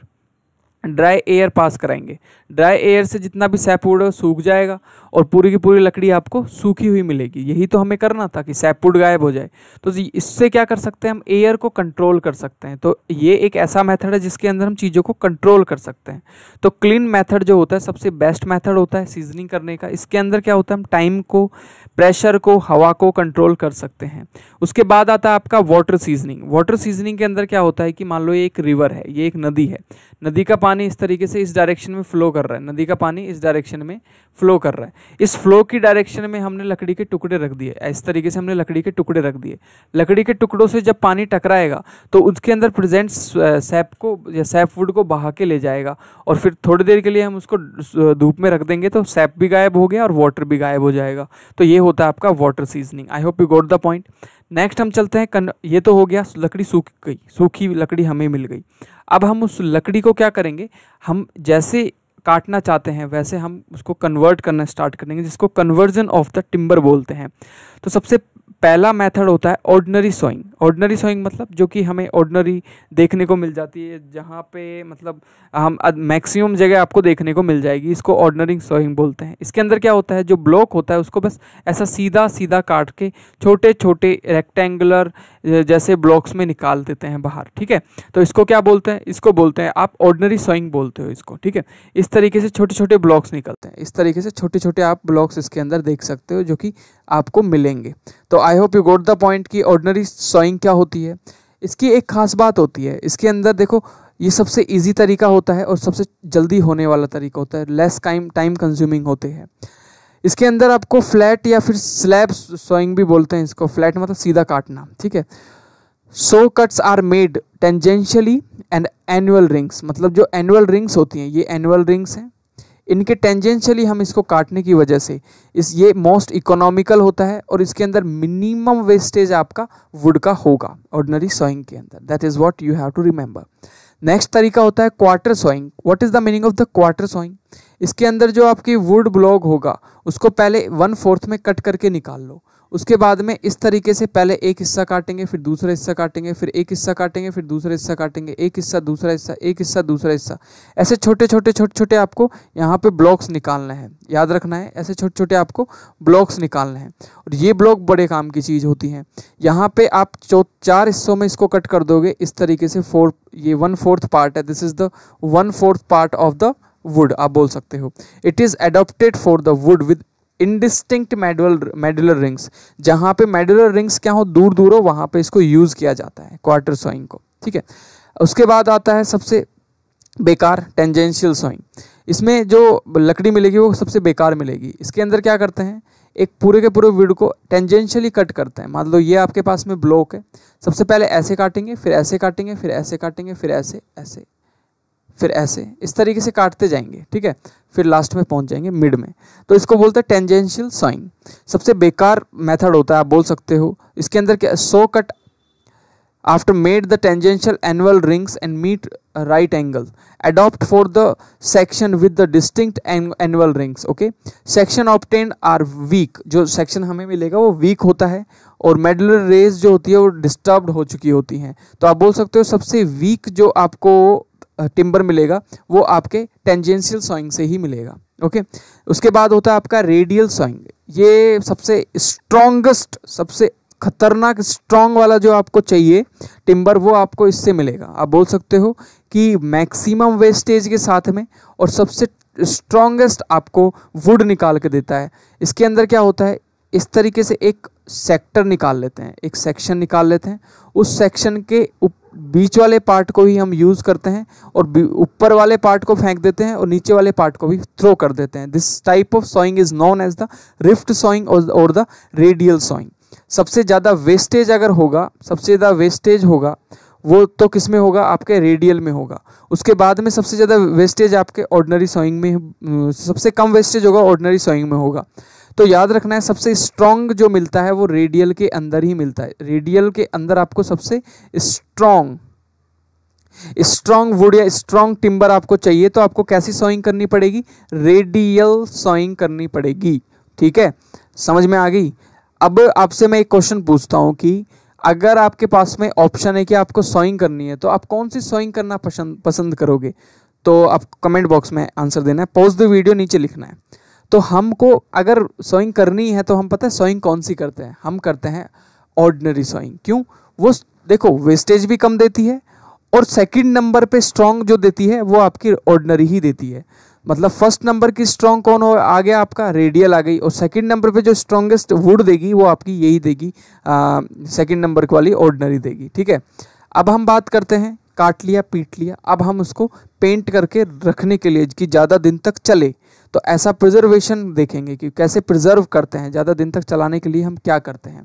dry air pass कराएंगे ड्राई एयर से जितना भी सैपवुड सूख जाएगा और पूरी की पूरी लकड़ी आपको सूखी हुई मिलेगी यही तो हमें करना था कि सैपवुड गायब हो जाए तो इससे क्या कर सकते हैं हम एयर को कंट्रोल कर सकते हैं तो ये एक ऐसा मेथड है जिसके अंदर हम चीज़ों को कंट्रोल कर सकते हैं तो क्लीन मैथड जो होता है सबसे बेस्ट मैथड होता है सीजनिंग करने का इसके अंदर क्या होता है हम टाइम को प्रेशर को हवा को कंट्रोल कर सकते हैं उसके बाद आता है आपका वाटर सीजनिंग वाटर सीजनिंग के अंदर क्या होता है कि मान लो ये एक रिवर है ये एक नदी है नदी का पानी इस तरीके से इस डायरेक्शन में फ्लो कर रहा है नदी का पानी इस डायरेक्शन में फ्लो कर रहा है इस फ्लो की डायरेक्शन में हमने लकड़ी के टुकड़े रख दिए इस तरीके से हमने लकड़ी के टुकड़े रख दिए लकड़ी के टुकड़ों से जब पानी टकराएगा तो उसके अंदर प्रेजेंट सैप को या सैप वुड को बहा के ले जाएगा और फिर थोड़ी देर के लिए हम उसको धूप में रख देंगे तो सैप भी गायब हो गया और वाटर भी गायब हो जाएगा तो ये होता है आपका water seasoning I hope you got the point next हम चलते हैं ये तो हो गया लकड़ी सूख गई सूखी लकड़ी हमें मिल गई अब हम उस लकड़ी को क्या करेंगे हम जैसे काटना चाहते हैं वैसे हम उसको कन्वर्ट करना स्टार्ट करेंगे जिसको कन्वर्जन ऑफ द टिम्बर बोलते हैं तो सबसे पहला मेथड होता है ऑर्डनरी सोइंग ऑर्डनरी सोइंग मतलब जो कि हमें ऑर्डनरी देखने को मिल जाती है जहाँ पे मतलब हम मैक्सिमम जगह आपको देखने को मिल जाएगी इसको ऑर्डनरी सोइंग बोलते हैं इसके अंदर क्या होता है जो ब्लॉक होता है उसको बस ऐसा सीधा सीधा काट के छोटे छोटे रेक्टेंगुलर जैसे ब्लॉक्स में निकाल देते हैं बाहर ठीक है तो इसको क्या बोलते हैं इसको बोलते हैं आप ऑर्डनरी सोइंग बोलते हो इसको ठीक है इस तरीके से छोटे छोटे ब्लॉक्स निकलते हैं इस तरीके से छोटे छोटे आप ब्लॉक्स इसके अंदर देख सकते हो जो कि आपको मिलेंगे तो I hope you got the point कि ऑर्डनरी सॉइंग क्या होती है इसकी एक खास बात होती है इसके अंदर देखो ये सबसे इजी तरीका होता है और सबसे जल्दी होने वाला तरीका होता है लेस टाइम टाइम कंज्यूमिंग होते हैं इसके अंदर आपको फ्लैट या फिर स्लैब सोइंग भी बोलते हैं इसको फ्लैट मतलब सीधा काटना ठीक है so cuts are made tangentially and annual rings मतलब जो एनुअल रिंग्स होती हैं ये एनुअल रिंग्स हैं इनके टेंजेंशियली हम इसको काटने की वजह से इस ये मोस्ट इकोनॉमिकल होता है और इसके अंदर मिनिमम वेस्टेज आपका वुड का होगा ऑर्डनरी सोइंग के अंदर that is what you have to remember next तरीका होता है quarter sawing what is the meaning of the quarter sawing इसके अंदर जो आपकी वुड ब्लॉग होगा उसको पहले वन फोर्थ में कट करके निकाल लो उसके बाद में इस तरीके से पहले एक हिस्सा काटेंगे फिर दूसरा हिस्सा काटेंगे फिर एक हिस्सा काटेंगे फिर दूसरा हिस्सा काटेंगे एक हिस्सा दूसरा हिस्सा एक हिस्सा दूसरा हिस्सा ऐसे छोटे छोटे छोटे छोटे आपको यहाँ पे ब्लॉक्स निकालना है याद रखना है ऐसे छोटे छोटे आपको ब्लॉक्स निकालने हैं और ये ब्लॉक बड़े काम की चीज़ होती है यहाँ पे आप चार हिस्सों में इसको कट कर दोगे इस तरीके से फोर ये वन फोर्थ पार्ट है this is the one fourth part of the wood आप बोल सकते हो it is adopted for the wood with indistinct medullar medullar rings जहाँ पे मेडुलर रिंग्स क्या हो दूर दूर हो वहाँ पे इसको यूज़ किया जाता है क्वार्टर सोइंग को ठीक है उसके बाद आता है सबसे बेकार टेंजेंशियल सोइंग इसमें जो लकड़ी मिलेगी वो सबसे बेकार मिलेगी इसके अंदर क्या करते हैं एक पूरे के पूरे वीड को टेंजेंशियली कट करते हैं मान लो ये आपके पास में ब्लॉक है सबसे पहले ऐसे काटेंगे फिर ऐसे काटेंगे फिर ऐसे काटेंगे फिर ऐसे ऐसे फिर ऐसे इस तरीके से काटते जाएंगे ठीक है फिर लास्ट में पहुंच जाएंगे मिड में तो इसको बोलते हैं टेंजेंशियल सॉइंग सबसे बेकार मेथड होता है आप बोल सकते हो इसके अंदर क्या so cut after made the tangential annual rings and meet right angle adopt for the section with the distinct annual rings okay section obtain are weak जो सेक्शन हमें मिलेगा वो वीक होता है और मेडुलर रेज जो होती है वो डिस्टर्ब हो चुकी होती हैं तो आप बोल सकते हो सबसे वीक जो आपको टिम्बर मिलेगा वो आपके टेंजेंशियल सॉइंग से ही मिलेगा ओके उसके बाद होता है आपका रेडियल सॉइंग ये सबसे स्ट्रोंगेस्ट सबसे खतरनाक स्ट्रांग वाला जो आपको चाहिए टिम्बर वो आपको इससे मिलेगा आप बोल सकते हो कि मैक्सिमम वेस्टेज के साथ में और सबसे स्ट्रांगेस्ट आपको वुड निकाल के देता है इसके अंदर क्या होता है इस तरीके से एक सेक्टर निकाल लेते हैं एक सेक्शन निकाल लेते हैं उस सेक्शन के उप बीच वाले पार्ट को ही हम यूज़ करते हैं और ऊपर वाले पार्ट को फेंक देते हैं और नीचे वाले पार्ट को भी थ्रो कर देते हैं this type of sawing is known as the rift sawing और द रेडियल सॉइंग सबसे ज़्यादा वेस्टेज अगर होगा सबसे ज़्यादा वेस्टेज होगा वो तो किस में होगा आपके रेडियल में होगा उसके बाद में सबसे ज़्यादा वेस्टेज आपके ऑर्डनरी सॉइंग में सबसे कम वेस्टेज होगा ऑर्डनरी सॉइंग में होगा तो याद रखना है सबसे स्ट्रॉन्ग जो मिलता है वो रेडियल के अंदर ही मिलता है रेडियल के अंदर आपको सबसे स्ट्रांग स्ट्रॉन्ग वुड या स्ट्रॉन्ग टिम्बर आपको चाहिए तो आपको कैसी सॉइंग करनी पड़ेगी रेडियल सॉइंग करनी पड़ेगी ठीक है समझ में आ गई अब आपसे मैं एक क्वेश्चन पूछता हूं कि अगर आपके पास में ऑप्शन है कि आपको सॉइंग करनी है तो आप कौन सी सॉइंग करना पसंद पसंद करोगे तो आप कमेंट बॉक्स में आंसर देना है पॉज द वीडियो नीचे लिखना है तो हमको अगर सोइंग करनी है तो हम पता है सोइंग कौन सी करते हैं हम करते हैं ऑर्डनरी सोइंग क्यों वो देखो वेस्टेज भी कम देती है और सेकंड नंबर पे स्ट्रांग जो देती है वो आपकी ऑर्डनरी ही देती है मतलब फर्स्ट नंबर की स्ट्रॉन्ग कौन हो आ गया आपका रेडियल आ गई और सेकंड नंबर पे जो स्ट्रॉन्गेस्ट वुड देगी वो आपकी यही देगी सेकंड नंबर वाली ऑर्डनरी देगी ठीक है अब हम बात करते हैं काट लिया पीट लिया अब हम उसको पेंट करके रखने के लिए कि ज़्यादा दिन तक चले तो ऐसा प्रिजर्वेशन देखेंगे कि कैसे प्रिजर्व करते हैं ज़्यादा दिन तक चलाने के लिए हम क्या करते हैं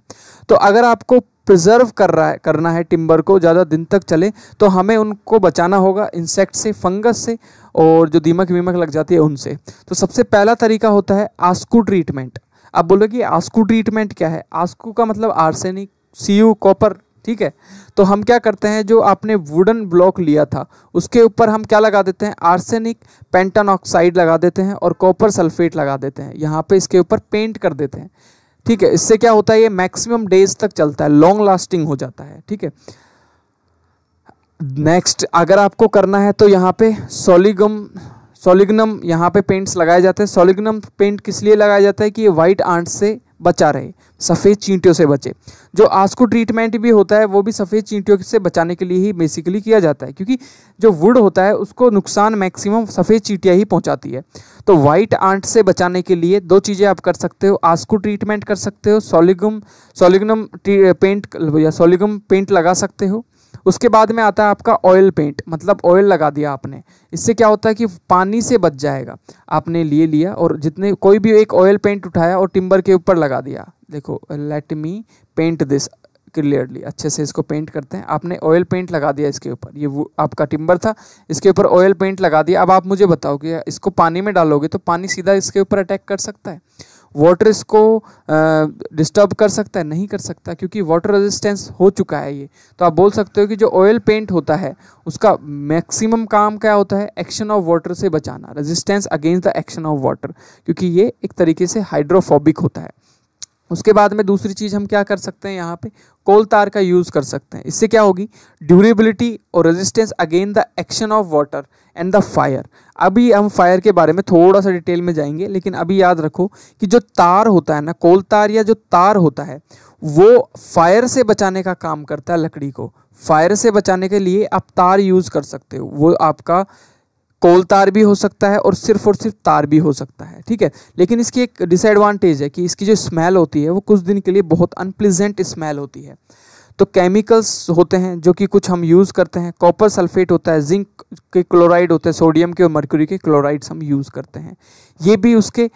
तो अगर आपको प्रिजर्व कर रहा है करना है टिम्बर को ज़्यादा दिन तक चले तो हमें उनको बचाना होगा इंसेक्ट से फंगस से और जो दीमक वीमक लग जाती है उनसे तो सबसे पहला तरीका होता है आस्कू ट्रीटमेंट आप बोलोगे आस्कू ट्रीटमेंट क्या है आस्कू का मतलब आर्सेनिक सी यू कॉपर ठीक है तो हम क्या करते हैं जो आपने वुडन ब्लॉक लिया था उसके ऊपर हम क्या लगा देते हैं आर्सेनिक पेंटन ऑक्साइड लगा देते हैं और कॉपर सल्फेट लगा देते हैं यहाँ पे इसके ऊपर पेंट कर देते हैं ठीक है इससे क्या होता है ये मैक्सिमम डेज तक चलता है लॉन्ग लास्टिंग हो जाता है ठीक है नेक्स्ट अगर आपको करना है तो यहाँ पे सोलिगम सोलिग्नम यहाँ पे पेंट्स लगाए जाते हैं सोलिग्नम पेंट किस लिए लगाया जाता है कि ये वाइट आंट से बचा रहे सफ़ेद चींटियों से बचे जो आस्को ट्रीटमेंट भी होता है वो भी सफ़ेद चींटियों से बचाने के लिए ही बेसिकली किया जाता है क्योंकि जो वुड होता है उसको नुकसान मैक्सिमम सफ़ेद चींटियाँ ही पहुँचाती है तो वाइट आंट से बचाने के लिए दो चीज़ें आप कर सकते हो आस्को ट्रीटमेंट कर सकते हो सोलिगम सोलिगनम पेंट या सोलिगम पेंट लगा सकते हो उसके बाद में आता है आपका ऑयल पेंट मतलब ऑयल लगा दिया आपने इससे क्या होता है कि पानी से बच जाएगा आपने लिए लिया और जितने कोई भी एक ऑयल पेंट उठाया और टिम्बर के ऊपर लगा दिया देखो let me paint this clearly अच्छे से इसको पेंट करते हैं आपने ऑयल पेंट लगा दिया इसके ऊपर ये वो आपका टिम्बर था इसके ऊपर ऑयल पेंट लगा दिया अब आप मुझे बताओ कि इसको पानी में डालोगे तो पानी सीधा इसके ऊपर अटैक कर सकता है वाटर इसको डिस्टर्ब कर सकता है नहीं कर सकता क्योंकि वाटर रेजिस्टेंस हो चुका है ये तो आप बोल सकते हो कि जो ऑयल पेंट होता है उसका मैक्सिमम काम क्या होता है एक्शन ऑफ वाटर से बचाना resistance against the action of water क्योंकि ये एक तरीके से हाइड्रोफोबिक होता है उसके बाद में दूसरी चीज़ हम क्या कर सकते हैं यहाँ पे कोल तार का यूज़ कर सकते हैं इससे क्या होगी ड्यूरेबिलिटी और resistance again the action of water and the fire अभी हम फायर के बारे में थोड़ा सा डिटेल में जाएंगे लेकिन अभी याद रखो कि जो तार होता है ना कोल तार या जो तार होता है वो फायर से बचाने का काम करता है लकड़ी को फायर से बचाने के लिए आप तार यूज़ कर सकते हो वो आपका कोल तार भी हो सकता है और सिर्फ और सिर्फ तार भी हो सकता है ठीक है लेकिन इसकी एक डिसएडवांटेज है कि इसकी जो स्मेल होती है वो कुछ दिन के लिए बहुत अनप्लीजेंट स्मेल होती है तो केमिकल्स होते हैं जो कि कुछ हम यूज़ करते हैं कॉपर सल्फेट होता है जिंक के क्लोराइड होते हैं सोडियम के और मर्क्यूरी के क्लोराइड्स हम यूज़ करते हैं ये भी उसके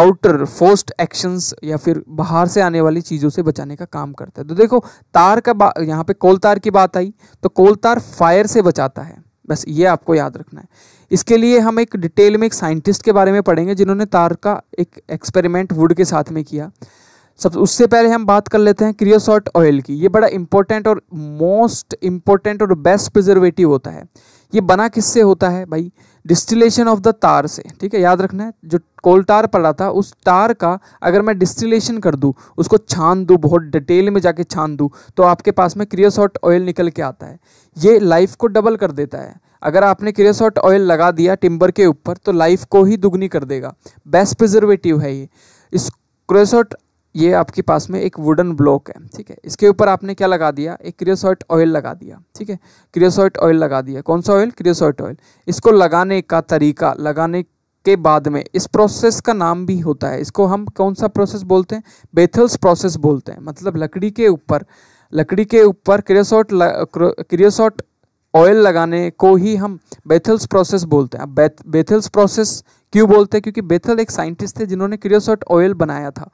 आउटर फोस्ट एक्शंस या फिर बाहर से आने वाली चीज़ों से बचाने का काम करता है तो देखो तार का यहाँ पे कोल तार की बात आई तो कोल तार फायर से बचाता है बस ये आपको याद रखना है इसके लिए हम एक डिटेल में एक साइंटिस्ट के बारे में पढ़ेंगे जिन्होंने तार का एक एक्सपेरिमेंट वुड के साथ में किया सब उससे पहले हम बात कर लेते हैं क्रियोसॉट ऑयल की ये बड़ा इंपॉर्टेंट और मोस्ट इम्पॉर्टेंट और बेस्ट प्रिजर्वेटिव होता है ये बना किससे होता है भाई डिस्टिलेशन ऑफ द तार से ठीक है याद रखना है जो कोल टार पड़ा था उस टार का अगर मैं डिस्टिलेशन कर दूँ उसको छान दूँ बहुत डिटेल में जाके छान दूँ तो आपके पास में क्रियोसॉट ऑयल निकल के आता है ये लाइफ को डबल कर देता है अगर आपने क्रियोसॉट ऑयल लगा दिया टिम्बर के ऊपर तो लाइफ को ही दुगनी कर देगा बेस्ट प्रिजर्वेटिव है ये इस क्रियोसॉट ये आपके पास में एक वुडन ब्लॉक है ठीक है इसके ऊपर आपने क्या लगा दिया एक क्रियोसॉइट ऑयल लगा दिया ठीक है क्रियोसॉइट ऑयल लगा दिया कौन सा ऑयल क्रियोसॉइट ऑयल इसको लगाने का तरीका लगाने के बाद में इस प्रोसेस का नाम भी होता है इसको हम कौन सा प्रोसेस बोलते हैं बेथल्स प्रोसेस बोलते हैं मतलब लकड़ी के ऊपर लकड़ी के ऊपर क्रियोसॉट क्रियोसॉट ऑयल लगाने को ही हम बेथल्स प्रोसेस बोलते हैं बेथल्स प्रोसेस क्यों बोलते हैं क्योंकि बेथल एक साइंटिस्ट थे जिन्होंने क्रियोसॉट ऑयल बनाया था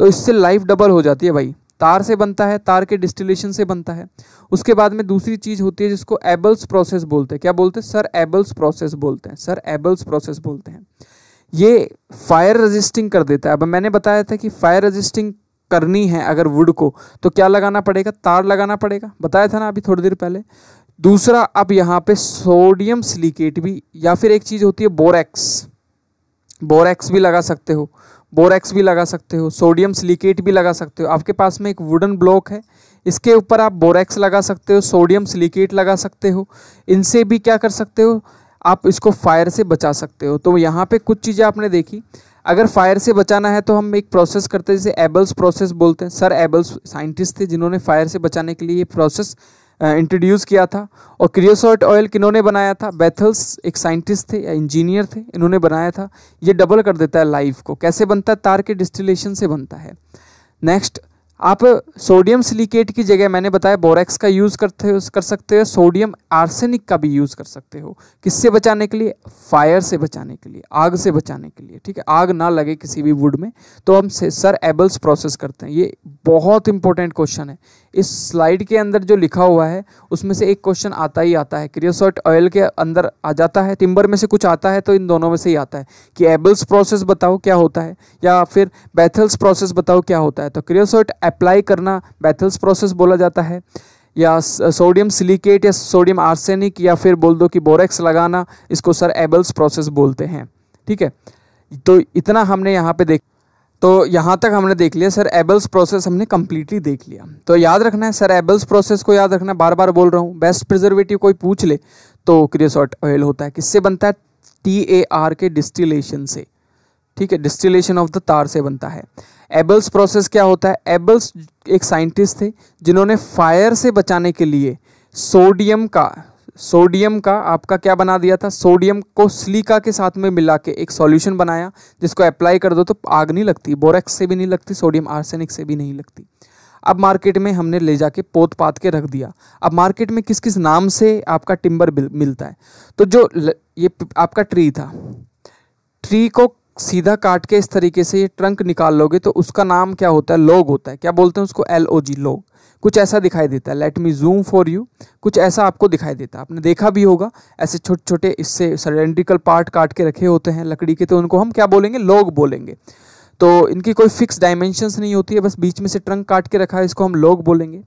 तो इससे लाइफ डबल हो जाती है भाई तार से बनता है तार के डिस्टिलेशन से बनता है उसके बाद में दूसरी चीज़ होती है जिसको एबल्स प्रोसेस बोलते हैं क्या बोलते हैं सर एबल्स प्रोसेस बोलते हैं सर एबल्स प्रोसेस बोलते हैं ये फायर रजिस्टिंग कर देता है अब मैंने बताया था कि फायर रजिस्टिंग करनी है अगर वुड को तो क्या लगाना पड़ेगा तार लगाना पड़ेगा बताया था ना अभी थोड़ी देर पहले दूसरा अब यहाँ पे सोडियम सिलिकेट भी या फिर एक चीज़ होती है बोरेक्स बोरेक्स भी लगा सकते हो बोरेक्स भी लगा सकते हो सोडियम सिलिकेट भी लगा सकते हो आपके पास में एक वुडन ब्लॉक है इसके ऊपर आप बोरेक्स लगा सकते हो सोडियम सिलिकेट लगा सकते हो इनसे भी क्या कर सकते हो आप इसको फायर से बचा सकते हो तो यहाँ पे कुछ चीज़ें आपने देखी अगर फायर से बचाना है तो हम एक प्रोसेस करते हैं जिसे एबल्स प्रोसेस बोलते हैं सर एबल्स साइंटिस्ट थे जिन्होंने फायर से बचाने के लिए ये प्रोसेस इंट्रोड्यूस किया था और क्रियोसोट ऑयल किन्होंने बनाया था बैथल्स एक साइंटिस्ट थे या इंजीनियर थे इन्होंने बनाया था ये डबल कर देता है लाइफ को कैसे बनता है तार के डिस्टिलेशन से बनता है नेक्स्ट आप सोडियम सिलिकेट की जगह मैंने बताया बोरेक्स का यूज़ करते हो कर सकते हो सोडियम आर्सेनिक का भी यूज़ कर सकते हो किससे बचाने के लिए फायर से बचाने के लिए आग से बचाने के लिए ठीक है आग ना लगे किसी भी वुड में तो हम सर एबल्स प्रोसेस करते हैं ये बहुत इंपॉर्टेंट क्वेश्चन है इस स्लाइड के अंदर जो लिखा हुआ है उसमें से एक क्वेश्चन आता ही आता है क्रियोसोट ऑयल के अंदर आ जाता है टिम्बर में से कुछ आता है तो इन दोनों में से ही आता है कि एबल्स प्रोसेस बताओ क्या होता है या फिर बैथल्स प्रोसेस बताओ क्या होता है तो क्रियोसोट अप्लाई करना बैथल्स प्रोसेस बोला जाता है या सोडियम सिलिकेट या सोडियम आर्सेनिक या फिर बोल दो कि बोरेक्स लगाना इसको सर एबल्स प्रोसेस बोलते हैं ठीक है तो इतना हमने यहाँ पे देख तो यहाँ तक हमने देख लिया सर एबल्स प्रोसेस हमने कम्प्लीटली देख लिया तो याद रखना है सर एबल्स प्रोसेस को याद रखना बार बार बोल रहा हूँ बेस्ट प्रिजर्वेटिव कोई पूछ ले तो क्रियोसॉट ऑयल होता है किससे बनता है टी ए आर के डिस्टिलेशन से ठीक है डिस्टिलेशन ऑफ द तार से बनता है एबल्स प्रोसेस क्या होता है एबल्स एक साइंटिस्ट थे जिन्होंने फायर से बचाने के लिए सोडियम का सोडियम का आपका क्या बना दिया था सोडियम को सिलिका के साथ में मिला के एक सॉल्यूशन बनाया जिसको अप्लाई कर दो तो आग नहीं लगती बोरेक्स से भी नहीं लगती सोडियम आर्सेनिक से भी नहीं लगती अब मार्केट में हमने ले जाके पोत पात के रख दिया अब मार्केट में किस किस नाम से आपका टिम्बर मिलता है तो जो ये आपका ट्री था ट्री को सीधा काट के इस तरीके से ये ट्रंक निकाल लोगे तो उसका नाम क्या होता है लोग होता है क्या बोलते हैं उसको एल ओ जी लोग कुछ ऐसा दिखाई देता है let me zoom for you कुछ ऐसा आपको दिखाई देता है आपने देखा भी होगा ऐसे छोटे छोटे इससे सरेंड्रिकल पार्ट काट के रखे होते हैं लकड़ी के तो उनको हम क्या बोलेंगे लोग बोलेंगे तो इनकी कोई फिक्स डायमेंशंस नहीं होती है बस बीच में से ट्रंक काट के रखा है इसको हम लोग बोलेंगे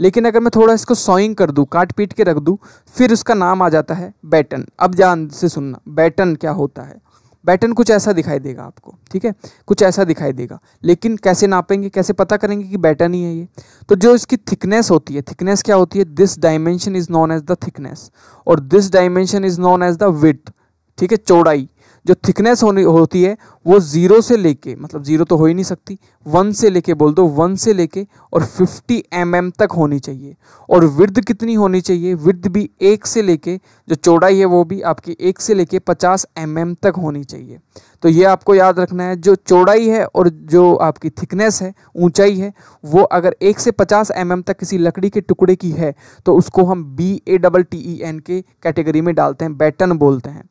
लेकिन अगर मैं थोड़ा इसको सॉइंग कर दूँ काट पीट के रख दूँ फिर उसका नाम आ जाता है बैटन अब जान से सुनना बैटन क्या होता है पैटर्न कुछ ऐसा दिखाई देगा आपको ठीक है कुछ ऐसा दिखाई देगा लेकिन कैसे नापेंगे कैसे पता करेंगे कि बैटर्न ही है ये तो जो इसकी थिकनेस होती है थिकनेस क्या होती है this dimension is known as the thickness और this dimension is known as the width ठीक है चौड़ाई जो थिकनेस होनी होती है वो ज़ीरो से लेके मतलब ज़ीरो तो हो ही नहीं सकती वन से लेके बोल दो वन से लेके और फिफ्टी एम mm तक होनी चाहिए और विर्द कितनी होनी चाहिए विर्द भी एक से लेके जो चौड़ाई है वो भी आपकी एक से लेके पचास एम mm तक होनी चाहिए तो ये आपको याद रखना है जो चौड़ाई है और जो आपकी थिकनेस है ऊंचाई है वो अगर एक से पचास एम mm तक किसी लकड़ी के टुकड़े की है तो उसको हम B A double T E N के कैटेगरी में डालते हैं बैटन बोलते हैं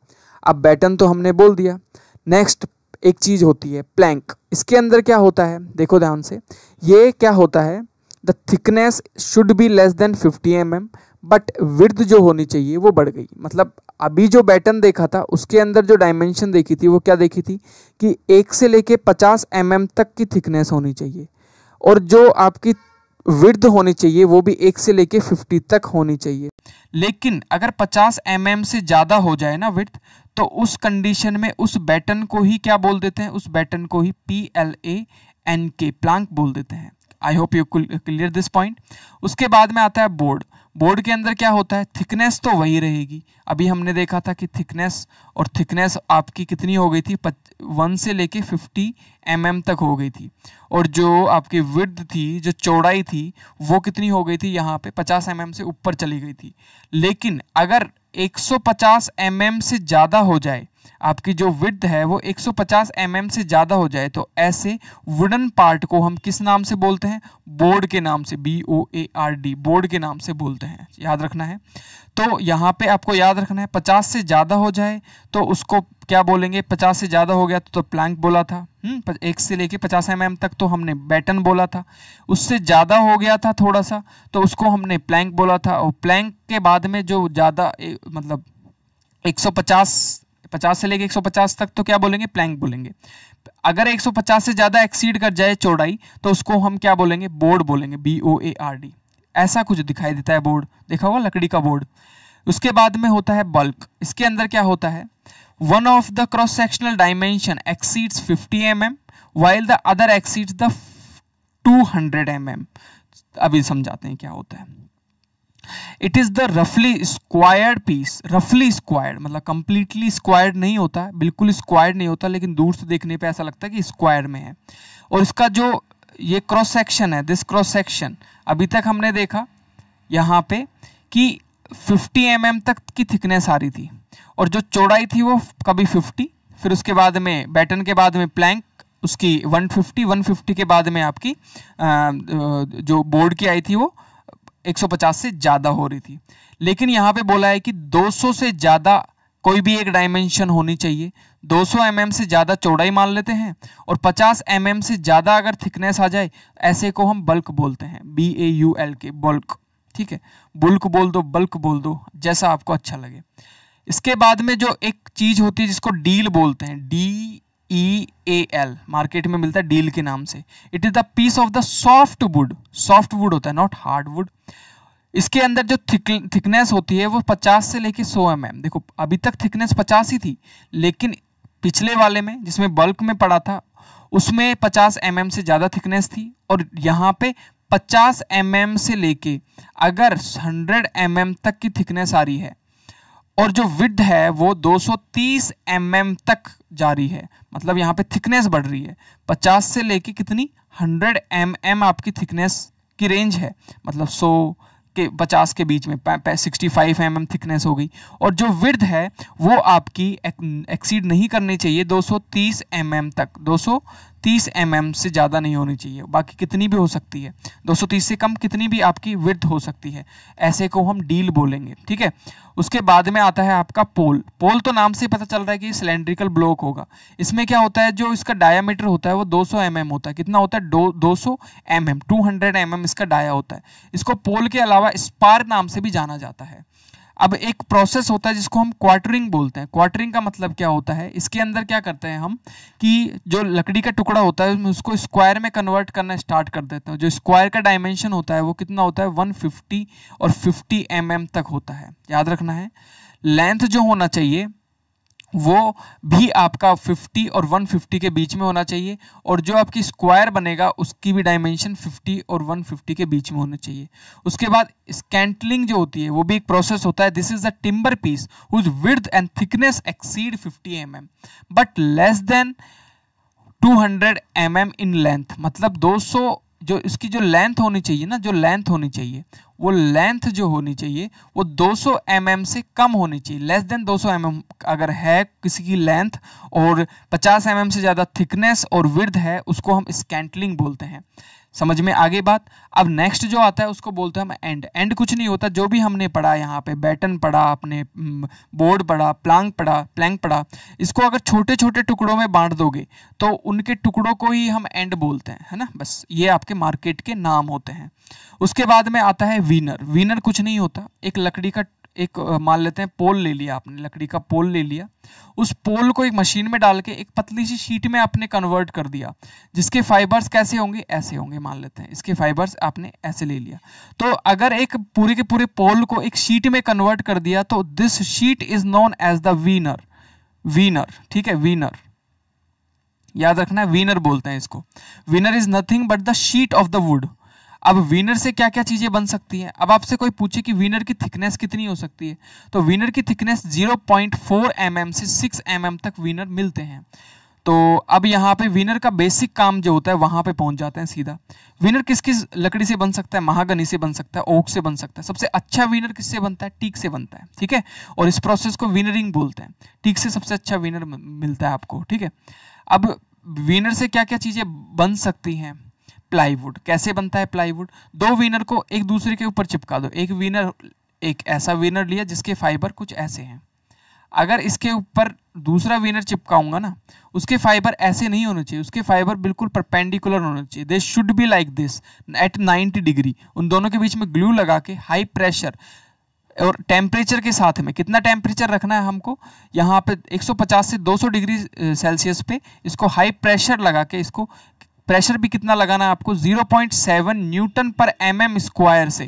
अब बैटन तो हमने बोल दिया नेक्स्ट एक चीज़ होती है प्लैंक इसके अंदर क्या होता है देखो ध्यान से ये क्या होता है the thickness should be less than 50 M M but width जो होनी चाहिए वो बढ़ गई मतलब अभी जो बैटन देखा था उसके अंदर जो डायमेंशन देखी थी वो क्या देखी थी कि एक से लेके 50 एम mm तक की थिकनेस होनी चाहिए और जो आपकी विर्ध होनी चाहिए वो भी एक से लेके फिफ्टी तक होनी चाहिए लेकिन अगर पचास एम mm से ज़्यादा हो जाए ना विर्थ तो उस कंडीशन में उस बैटन को ही क्या बोल देते हैं उस बैटन को ही पी एल ए एन के प्लांक बोल देते हैं I hope you clear this point उसके बाद में आता है बोर्ड बोर्ड के अंदर क्या होता है थिकनेस तो वही रहेगी अभी हमने देखा था कि थिकनेस और थिकनेस आपकी कितनी हो गई थी वन से लेके फिफ्टी एम mm तक हो गई थी और जो आपकी विद थी जो चौड़ाई थी वो कितनी हो गई थी यहाँ पे पचास एम mm से ऊपर चली गई थी लेकिन अगर एक सौ पचास एम mm से ज़्यादा हो जाए आपकी जो विड्थ है वो 150 सौ mm से ज़्यादा हो जाए तो ऐसे वुडन पार्ट को हम किस नाम से बोलते हैं बोर्ड के नाम से B O A R D board के नाम से बोलते हैं याद रखना है तो यहाँ पे आपको याद रखना है 50 से ज़्यादा हो जाए तो उसको क्या बोलेंगे 50 से ज़्यादा हो गया तो, तो प्लैंक बोला था हम्म एक से लेके 50 एम mm तक तो हमने बैटन बोला था उससे ज़्यादा हो गया था थोड़ा सा तो उसको हमने प्लैंक बोला था और प्लैंक के बाद में जो ज़्यादा मतलब 150 50 से लेके 150 तक तो क्या बोलेंगे प्लैंक बोलेंगे अगर 150 से ज़्यादा एक्सीड कर जाए चौड़ाई तो उसको हम क्या बोलेंगे बोर्ड बोलेंगे B O A R D ऐसा कुछ दिखाई देता है बोर्ड देखा होगा लकड़ी का बोर्ड उसके बाद में होता है बल्क इसके अंदर क्या होता है one of the cross sectional dimension exceeds fifty M M while the other exceeds the two hundred M M अभी समझाते हैं क्या होता है इट इज़ द रफली स्क्वायर्ड पीस रफली स्क्वायर्ड मतलब कम्प्लीटली स्क्वायर्ड नहीं होता है बिल्कुल स्क्वायर्ड नहीं होता लेकिन दूर से देखने पे ऐसा लगता है कि स्क्वायर में है और इसका जो ये क्रॉस सेक्शन है दिस क्रॉस सेक्शन अभी तक हमने देखा यहाँ पे कि 50 एम mm तक की थिकनेस आ रही थी और जो चौड़ाई थी वो कभी 50 फिर उसके बाद में बैटन के बाद में प्लैंक उसकी 150 150 के बाद में आपकी जो बोर्ड की आई थी वो 150 से ज़्यादा हो रही थी लेकिन यहाँ पे बोला है कि 200 से ज़्यादा कोई भी एक डायमेंशन होनी चाहिए 200 सौ mm से ज़्यादा चौड़ाई मान लेते हैं और 50 एम mm से ज़्यादा अगर थिकनेस आ जाए ऐसे को हम बल्क बोलते हैं B A U L K baulk ठीक है बुल्क बोल दो बल्क बोल दो जैसा आपको अच्छा लगे इसके बाद में जो एक चीज़ होती है जिसको डील बोलते हैं D E A L market में मिलता है डील के नाम से it is the piece of the soft wood soft wood होता है नॉट हार्ड वुड इसके अंदर जो थिक थिकनेस होती है वो 50 से लेके 100 एम mm. देखो अभी तक थिकनेस 50 ही थी लेकिन पिछले वाले में जिसमें बल्क में पड़ा था उसमें 50 एम mm से ज़्यादा थिकनेस थी और यहाँ पे 50 एम mm से लेके अगर 100 एम तक की थिकनेस आ रही है और जो विड्थ है वो 230 एम mm तक जारी है मतलब यहाँ पे थिकनेस बढ़ रही है 50 से लेके कितनी 100 एम mm आपकी थिकनेस की रेंज है मतलब 100 के 50 के बीच में 65 एम mm थिकनेस हो गई और जो विर्ध है वो आपकी एक्सीड नहीं करनी चाहिए 230 एम mm तक 200 30 एम mm से ज़्यादा नहीं होनी चाहिए बाकी कितनी भी हो सकती है 230 से कम कितनी भी आपकी विर्थ हो सकती है ऐसे को हम डील बोलेंगे ठीक है उसके बाद में आता है आपका पोल पोल तो नाम से पता चल रहा है कि सिलेंड्रिकल ब्लॉक होगा इसमें क्या होता है जो इसका डायामीटर होता है वो 200 सौ mm होता है कितना होता है दो दो सौ एम एम इसका डाया होता है इसको पोल के अलावा स्पार नाम से भी जाना जाता है अब एक प्रोसेस होता है जिसको हम क्वार्टरिंग बोलते हैं क्वार्टरिंग का मतलब क्या होता है इसके अंदर क्या करते हैं हम कि जो लकड़ी का टुकड़ा होता है उसको स्क्वायर में कन्वर्ट करना स्टार्ट कर देते हैं जो स्क्वायर का डायमेंशन होता है वो कितना होता है 150 और 50 एम mm तक होता है याद रखना है लेंथ जो होना चाहिए वो भी आपका 50 और 150 के बीच में होना चाहिए और जो आपकी स्क्वायर बनेगा उसकी भी डायमेंशन 50 और 150 के बीच में होना चाहिए उसके बाद स्कैंटलिंग जो होती है वो भी एक प्रोसेस होता है this is the timber piece whose width and thickness exceed 50 M M but less than 200 M M in length मतलब 200 जो इसकी जो लेंथ होनी चाहिए ना जो लेंथ होनी चाहिए वो लेंथ जो होनी चाहिए वो 200 सौ mm से कम होनी चाहिए लेस देन 200 सौ mm अगर है किसी की लेंथ और 50 एम mm से ज़्यादा थिकनेस और विर्ध है उसको हम स्कैंटलिंग बोलते हैं समझ में आगे बात अब नेक्स्ट जो आता है उसको बोलते हैं हम एंड एंड कुछ नहीं होता जो भी हमने पढ़ा यहाँ पे बैटन पढ़ा अपने बोर्ड पढ़ा प्लांग पढ़ा प्लैंग पढ़ा इसको अगर छोटे छोटे टुकड़ों में बांट दोगे तो उनके टुकड़ों को ही हम एंड बोलते हैं है ना बस ये आपके मार्केट के नाम होते हैं उसके बाद में आता है वीनर वीनर कुछ नहीं होता एक लकड़ी का एक मान लेते हैं पोल ले लिया आपने लकड़ी का पोल ले लिया उस पोल को एक मशीन में डाल के एक पतली सी शीट में आपने कन्वर्ट कर दिया जिसके फाइबर्स कैसे होंगे ऐसे होंगे मान लेते हैं इसके फाइबर्स आपने ऐसे ले लिया तो अगर एक पूरे के पूरे पोल को एक शीट में कन्वर्ट कर दिया तो this sheet is known as the veneer veneer ठीक है वीनर याद रखना है वीनर बोलते हैं इसको veneer is nothing but the sheet of the wood अब विनर से क्या क्या चीज़ें बन सकती हैं अब आपसे कोई पूछे कि विनर की थिकनेस कितनी हो सकती है तो विनर की थिकनेस 0.4 पॉइंट mm से 6 mm तक विनर मिलते हैं तो अब यहाँ पे विनर का बेसिक काम जो होता है वहाँ पे पहुँच जाते हैं सीधा विनर किस किस लकड़ी से बन सकता है महागनी से बन सकता है ओक से बन सकता है सबसे अच्छा विनर किससे बनता है टीक से बनता है ठीक है और इस प्रोसेस को विनरिंग बोलते हैं टीक से सबसे अच्छा विनर मिलता है आपको ठीक है अब विनर से क्या क्या चीज़ें बन सकती हैं प्लाईवुड कैसे बनता है प्लाईवुड दो विनर को एक दूसरे के ऊपर चिपका दो एक विनर एक ऐसा विनर लिया जिसके फाइबर कुछ ऐसे हैं अगर इसके ऊपर दूसरा विनर चिपकाऊंगा ना उसके फाइबर ऐसे नहीं होने चाहिए उसके फाइबर बिल्कुल परपेंडिकुलर होने चाहिए they should be like this at 90 degree उन दोनों के बीच में ग्लू लगा के हाई प्रेशर और टेम्परेचर के साथ में कितना टेम्परेचर रखना है हमको यहाँ पे 150 से 200 डिग्री सेल्सियस पे इसको हाई प्रेशर लगा के इसको प्रेशर भी कितना लगाना है आपको 0.7 न्यूटन पर एम स्क्वायर से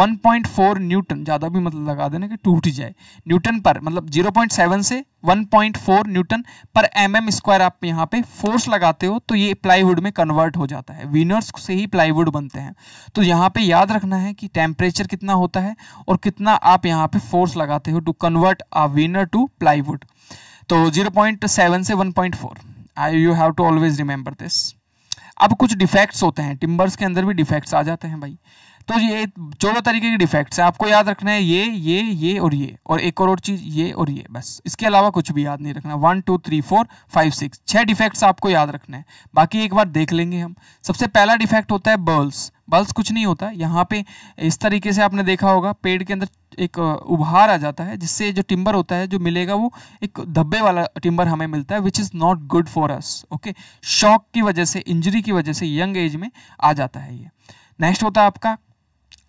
1.4 न्यूटन ज़्यादा भी मतलब लगा देना कि टूट जाए न्यूटन पर मतलब 0.7 से 1.4 न्यूटन पर एम एम स्क्वायर आप यहाँ पे फोर्स लगाते हो तो ये प्लाईवुड में कन्वर्ट हो जाता है विनर्स से ही प्लाईवुड बनते हैं तो यहाँ पे याद रखना है कि टेम्परेचर कितना होता है और कितना आप यहाँ पे फोर्स लगाते हो to convert a veneer to plywood तो जीरो से one I you have to always remember this अब कुछ डिफेक्ट्स होते हैं टिम्बर्स के अंदर भी डिफेक्ट्स आ जाते हैं भाई तो ये चौदह तरीके के डिफेक्ट्स है आपको याद रखना है ये ये ये और ये और एक और, और चीज़ ये और ये बस इसके अलावा कुछ भी याद नहीं रखना one two three four five six छह डिफेक्ट्स आपको याद रखना है बाकी एक बार देख लेंगे हम सबसे पहला डिफेक्ट होता है बल्स बल्स कुछ नहीं होता यहाँ पे इस तरीके से आपने देखा होगा पेड़ के अंदर एक उभार आ जाता है जिससे जो टिम्बर होता है जो मिलेगा वो एक धब्बे वाला टिम्बर हमें मिलता है which is not good for us okay shock की वजह से इंजरी की वजह से यंग एज में आ जाता है ये नेक्स्ट होता है आपका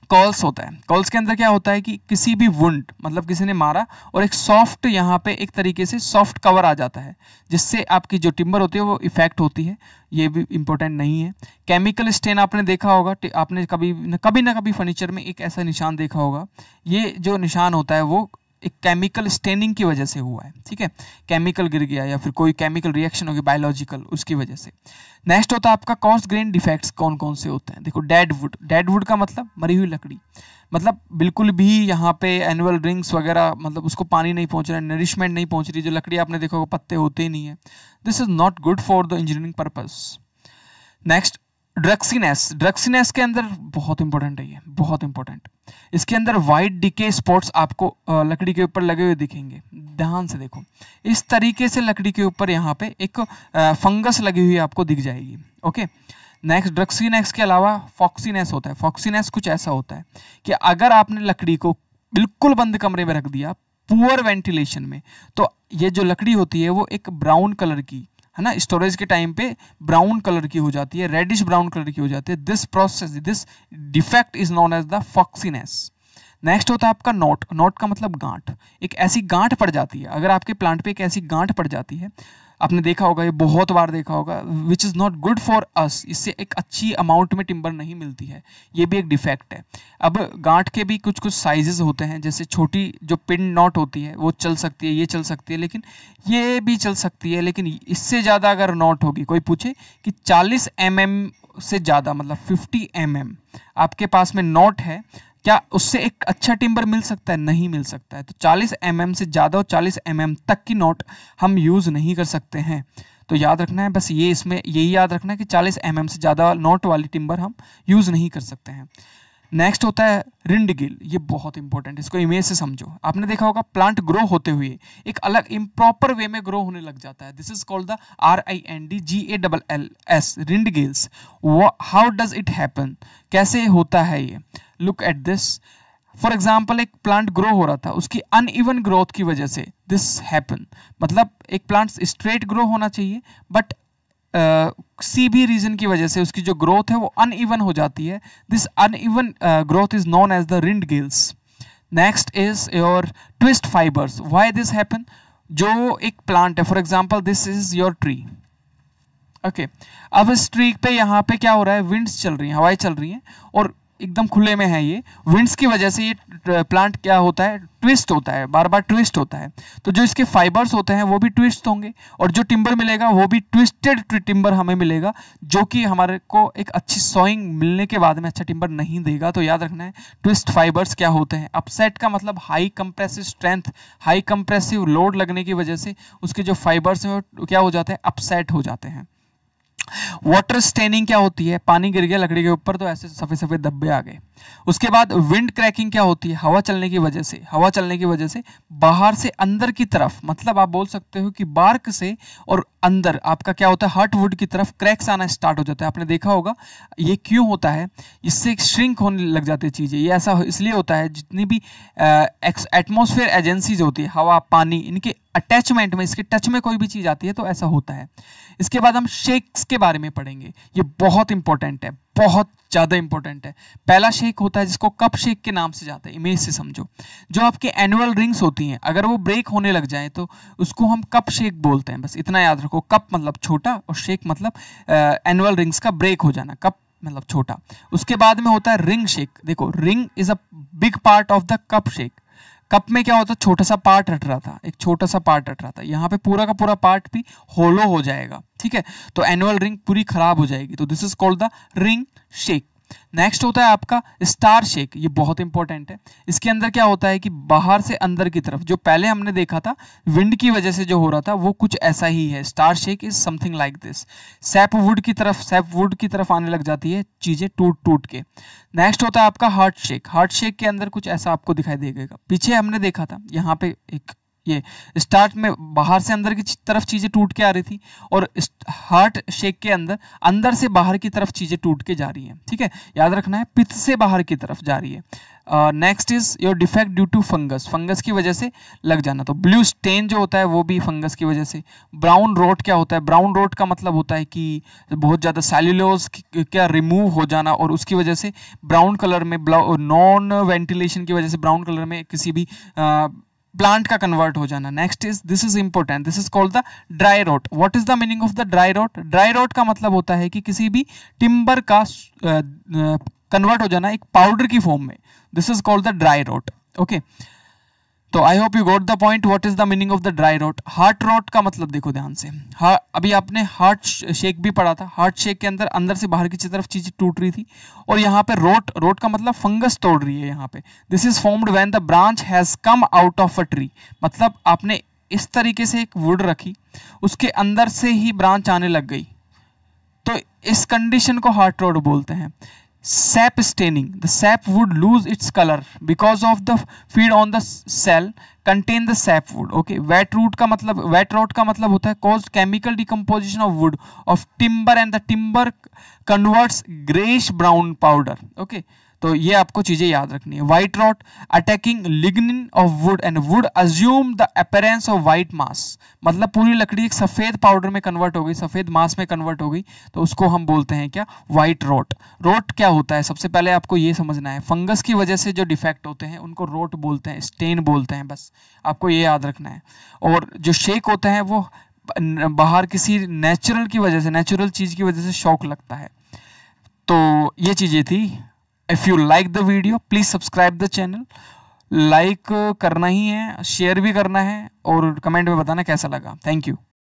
कॉल्स होता है कॉल्स के अंदर क्या होता है कि किसी भी वुंड मतलब किसी ने मारा और एक सॉफ्ट यहाँ पे एक तरीके से सॉफ्ट कवर आ जाता है जिससे आपकी जो टिम्बर होती है वो इफेक्ट होती है ये भी इम्पोर्टेंट नहीं है केमिकल स्टेन आपने देखा होगा आपने कभी न, कभी ना कभी फर्नीचर में एक ऐसा निशान देखा होगा ये जो निशान होता है वो एक केमिकल स्टेनिंग की वजह से हुआ है ठीक है केमिकल गिर गया या फिर कोई केमिकल रिएक्शन होगी बायोलॉजिकल उसकी वजह से नेक्स्ट होता है आपका कॉस्ट ग्रेन डिफेक्ट्स कौन कौन से होते हैं देखो डेड वुड डेड वुड का मतलब मरी हुई लकड़ी मतलब बिल्कुल भी यहाँ पे एनुअल रिंग्स वगैरह मतलब उसको पानी नहीं पहुँच रहा है नरिशमेंट नहीं पहुँच रही जो लकड़ी आपने देखा होगा पत्ते होते ही नहीं है this is not good for the engineering purpose next druxiness druxiness के अंदर बहुत इंपॉर्टेंट है ये बहुत इंपॉर्टेंट इसके अंदर वाइट डिके स्पॉट्स आपको लकड़ी के ऊपर लगे हुए दिखेंगे ध्यान से देखो इस तरीके से लकड़ी के ऊपर यहाँ पे एक फंगस लगी हुई आपको दिख जाएगी ओके नेक्स्ट ड्रक्सीनेस के अलावा फॉक्सीनेस होता है फॉक्सीनेस कुछ ऐसा होता है कि अगर आपने लकड़ी को बिल्कुल बंद कमरे में रख दिया पुअर वेंटिलेशन में तो ये जो लकड़ी होती है वो एक ब्राउन कलर की है ना स्टोरेज के टाइम पे ब्राउन कलर की हो जाती है रेडिश ब्राउन कलर की हो जाती है this process this defect is known as the foxiness next होता है आपका नोट नोट का मतलब गांठ एक ऐसी गांठ पड़ जाती है अगर आपके प्लांट पे एक ऐसी गांठ पड़ जाती है आपने देखा होगा ये बहुत बार देखा होगा which is not good for us इससे एक अच्छी अमाउंट में टिम्बर नहीं मिलती है ये भी एक डिफेक्ट है अब गांठ के भी कुछ कुछ साइजेस होते हैं जैसे छोटी जो पिन नॉट होती है वो चल सकती है ये चल सकती है लेकिन ये भी चल सकती है लेकिन इससे ज़्यादा अगर नॉट होगी कोई पूछे कि चालीस एम mm से ज़्यादा मतलब फिफ्टी एम mm, आपके पास में नॉट है क्या उससे एक अच्छा टिम्बर मिल सकता है नहीं मिल सकता है तो 40 एम mm से ज़्यादा और 40 एम mm तक की नोट हम यूज़ नहीं कर सकते हैं तो याद रखना है बस ये इसमें यही याद रखना है कि 40 एम mm से ज़्यादा नोट वाली टिम्बर हम यूज़ नहीं कर सकते हैं नेक्स्ट होता है रिंड गिल ये बहुत इंपॉर्टेंट है इसको इमेज से समझो आपने देखा होगा प्लांट ग्रो होते हुए एक अलग इम्प्रॉपर वे में ग्रो होने लग जाता है this is called the R I N D G A double L S rindgalls how does it happen कैसे होता है ये look at this for example एक प्लांट ग्रो हो रहा था उसकी अनइवन ग्रोथ की वजह से दिस हैपन मतलब एक प्लांट स्ट्रेट ग्रो होना चाहिए बट किसी भी रीज़न की वजह से उसकी जो ग्रोथ है वो अनइवन हो जाती है this uneven growth is known as the rind galls next is your twist fibres why this happen जो एक प्लांट है for example this is your tree okay अब इस ट्री पे यहाँ पे क्या हो रहा है विंड्स चल रही हैं हवाएं चल रही हैं और एकदम खुले में है ये विंड्स की वजह से ये प्लांट क्या होता है ट्विस्ट होता है बार बार ट्विस्ट होता है तो जो इसके फाइबर्स होते हैं वो भी ट्विस्ट होंगे और जो टिम्बर मिलेगा वो भी ट्विस्टेड टिम्बर हमें मिलेगा जो कि हमारे को एक अच्छी सॉइंग मिलने के बाद में अच्छा टिम्बर नहीं देगा तो याद रखना है ट्विस्ट फाइबर्स क्या होते हैं अपसेट का मतलब high compressive strength high compressive load लगने की वजह से उसके जो फाइबर्स हैं वो क्या हो जाते हैं अपसेट हो जाते हैं वाटर स्टेनिंग क्या होती है पानी गिर गया लकड़ी के ऊपर तो ऐसे सफ़ेद सफ़ेद धब्बे आ गए उसके बाद विंड क्रैकिंग क्या होती है हवा चलने की वजह से हवा चलने की वजह से बाहर से अंदर की तरफ मतलब आप बोल सकते हो कि बार्क से और अंदर आपका क्या होता है हार्ट वुड की तरफ क्रैक्स आना स्टार्ट हो जाता है आपने देखा होगा ये क्यों होता है इससे श्रिंक होने लग जाती है चीज़ें ये ऐसा इसलिए होता है जितनी भी एटमोसफेयर एजेंसीज होती है हवा पानी इनके अटैचमेंट में इसके टच में कोई भी चीज़ आती है तो ऐसा होता है इसके बाद हम शेक्स के बारे में पढ़ेंगे ये बहुत इंपॉर्टेंट है बहुत ज़्यादा इंपॉर्टेंट है पहला शेक होता है जिसको कप शेक के नाम से जाता है इमेज से समझो जो आपके एनुअल रिंग्स होती हैं अगर वो ब्रेक होने लग जाए तो उसको हम कप शेक बोलते हैं बस इतना याद रखो कप मतलब छोटा और शेक मतलब एनुअल रिंग्स का ब्रेक हो जाना कप मतलब छोटा उसके बाद में होता है रिंग शेक देखो ring is a big part of the cup shake cup में क्या होता छोटा सा पार्ट रट रहा था एक छोटा सा पार्ट रट रहा था यहाँ पे पूरा का पूरा पार्ट भी होलो हो जाएगा ठीक है तो एनुअल रिंग पूरी खराब हो जाएगी तो this is called the ring shake next होता है आपका स्टार शेक ये बहुत इंपॉर्टेंट है इसके अंदर क्या होता है कि बाहर से अंदर की तरफ जो पहले हमने देखा था विंड की वजह से जो हो रहा था वो कुछ ऐसा ही है star shake is something like this sap wood की तरफ सैप वुड की तरफ आने लग जाती है चीज़ें टूट टूट के नेक्स्ट होता है आपका हार्ट शेक हार्ट शेक के अंदर कुछ ऐसा आपको दिखाई देगा पीछे हमने देखा था यहाँ पे एक ये स्टार्ट में बाहर से अंदर की तरफ चीज़ें टूट के आ रही थी और हार्ट शेक के अंदर अंदर से बाहर की तरफ चीज़ें टूट के जा रही हैं ठीक है याद रखना है पित्त से बाहर की तरफ जा रही है next is your defect due to fungus fungus की वजह से लग जाना तो ब्लू स्टेन जो होता है वो भी फंगस की वजह से ब्राउन रोट क्या होता है ब्राउन रोट का मतलब होता है कि बहुत ज़्यादा सेल्यूलोज क्या रिमूव हो जाना और उसकी वजह से ब्राउन कलर में नॉन वेंटिलेशन की वजह से ब्राउन कलर में किसी भी प्लांट का कन्वर्ट हो जाना next is this is important this is called the dry rot what is the meaning of the dry rot dry rot का मतलब होता है कि किसी भी टिम्बर का कन्वर्ट uh, uh, हो जाना एक पाउडर की फॉर्म में this is called the dry rot okay okay. तो I hope you got the point what is the meaning of the dry rot heart rot का मतलब देखो ध्यान से हा, अभी आपने हार्ट शेक भी पढ़ा था हार्ट शेक के अंदर अंदर से बाहर की तरफ चीज़ें टूट रही थी और यहाँ पे रोट रोट का मतलब फंगस तोड़ रही है यहाँ पे this is formed when the branch has come out of a tree मतलब आपने इस तरीके से एक वुड रखी उसके अंदर से ही ब्रांच आने लग गई तो इस कंडीशन को हार्ट रोड बोलते हैं sap staining the sap would lose its color because of the feed on the cell contain the sap wood okay wet root ka matlab wet rot ka matlab hota hai caused chemical decomposition of wood of timber and the timber converts grayish brown powder okay तो ये आपको चीज़ें याद रखनी है white rot attacking lignin of wood and wood assume the appearance of white mass मतलब पूरी लकड़ी एक सफ़ेद पाउडर में कन्वर्ट हो गई सफ़ेद मास में कन्वर्ट हो गई तो उसको हम बोलते हैं क्या वाइट रोट रोट क्या होता है सबसे पहले आपको ये समझना है फंगस की वजह से जो डिफेक्ट होते हैं उनको रोट बोलते हैं स्टेन बोलते हैं बस आपको ये याद रखना है और जो शेक होते हैं वो बाहर किसी नेचुरल की वजह से नेचुरल चीज़ की वजह से शौक लगता है तो ये चीज़ें थी if you like the video please subscribe the channel like करना ही है शेयर भी करना है और कमेंट में बताना कैसा लगा थैंक यू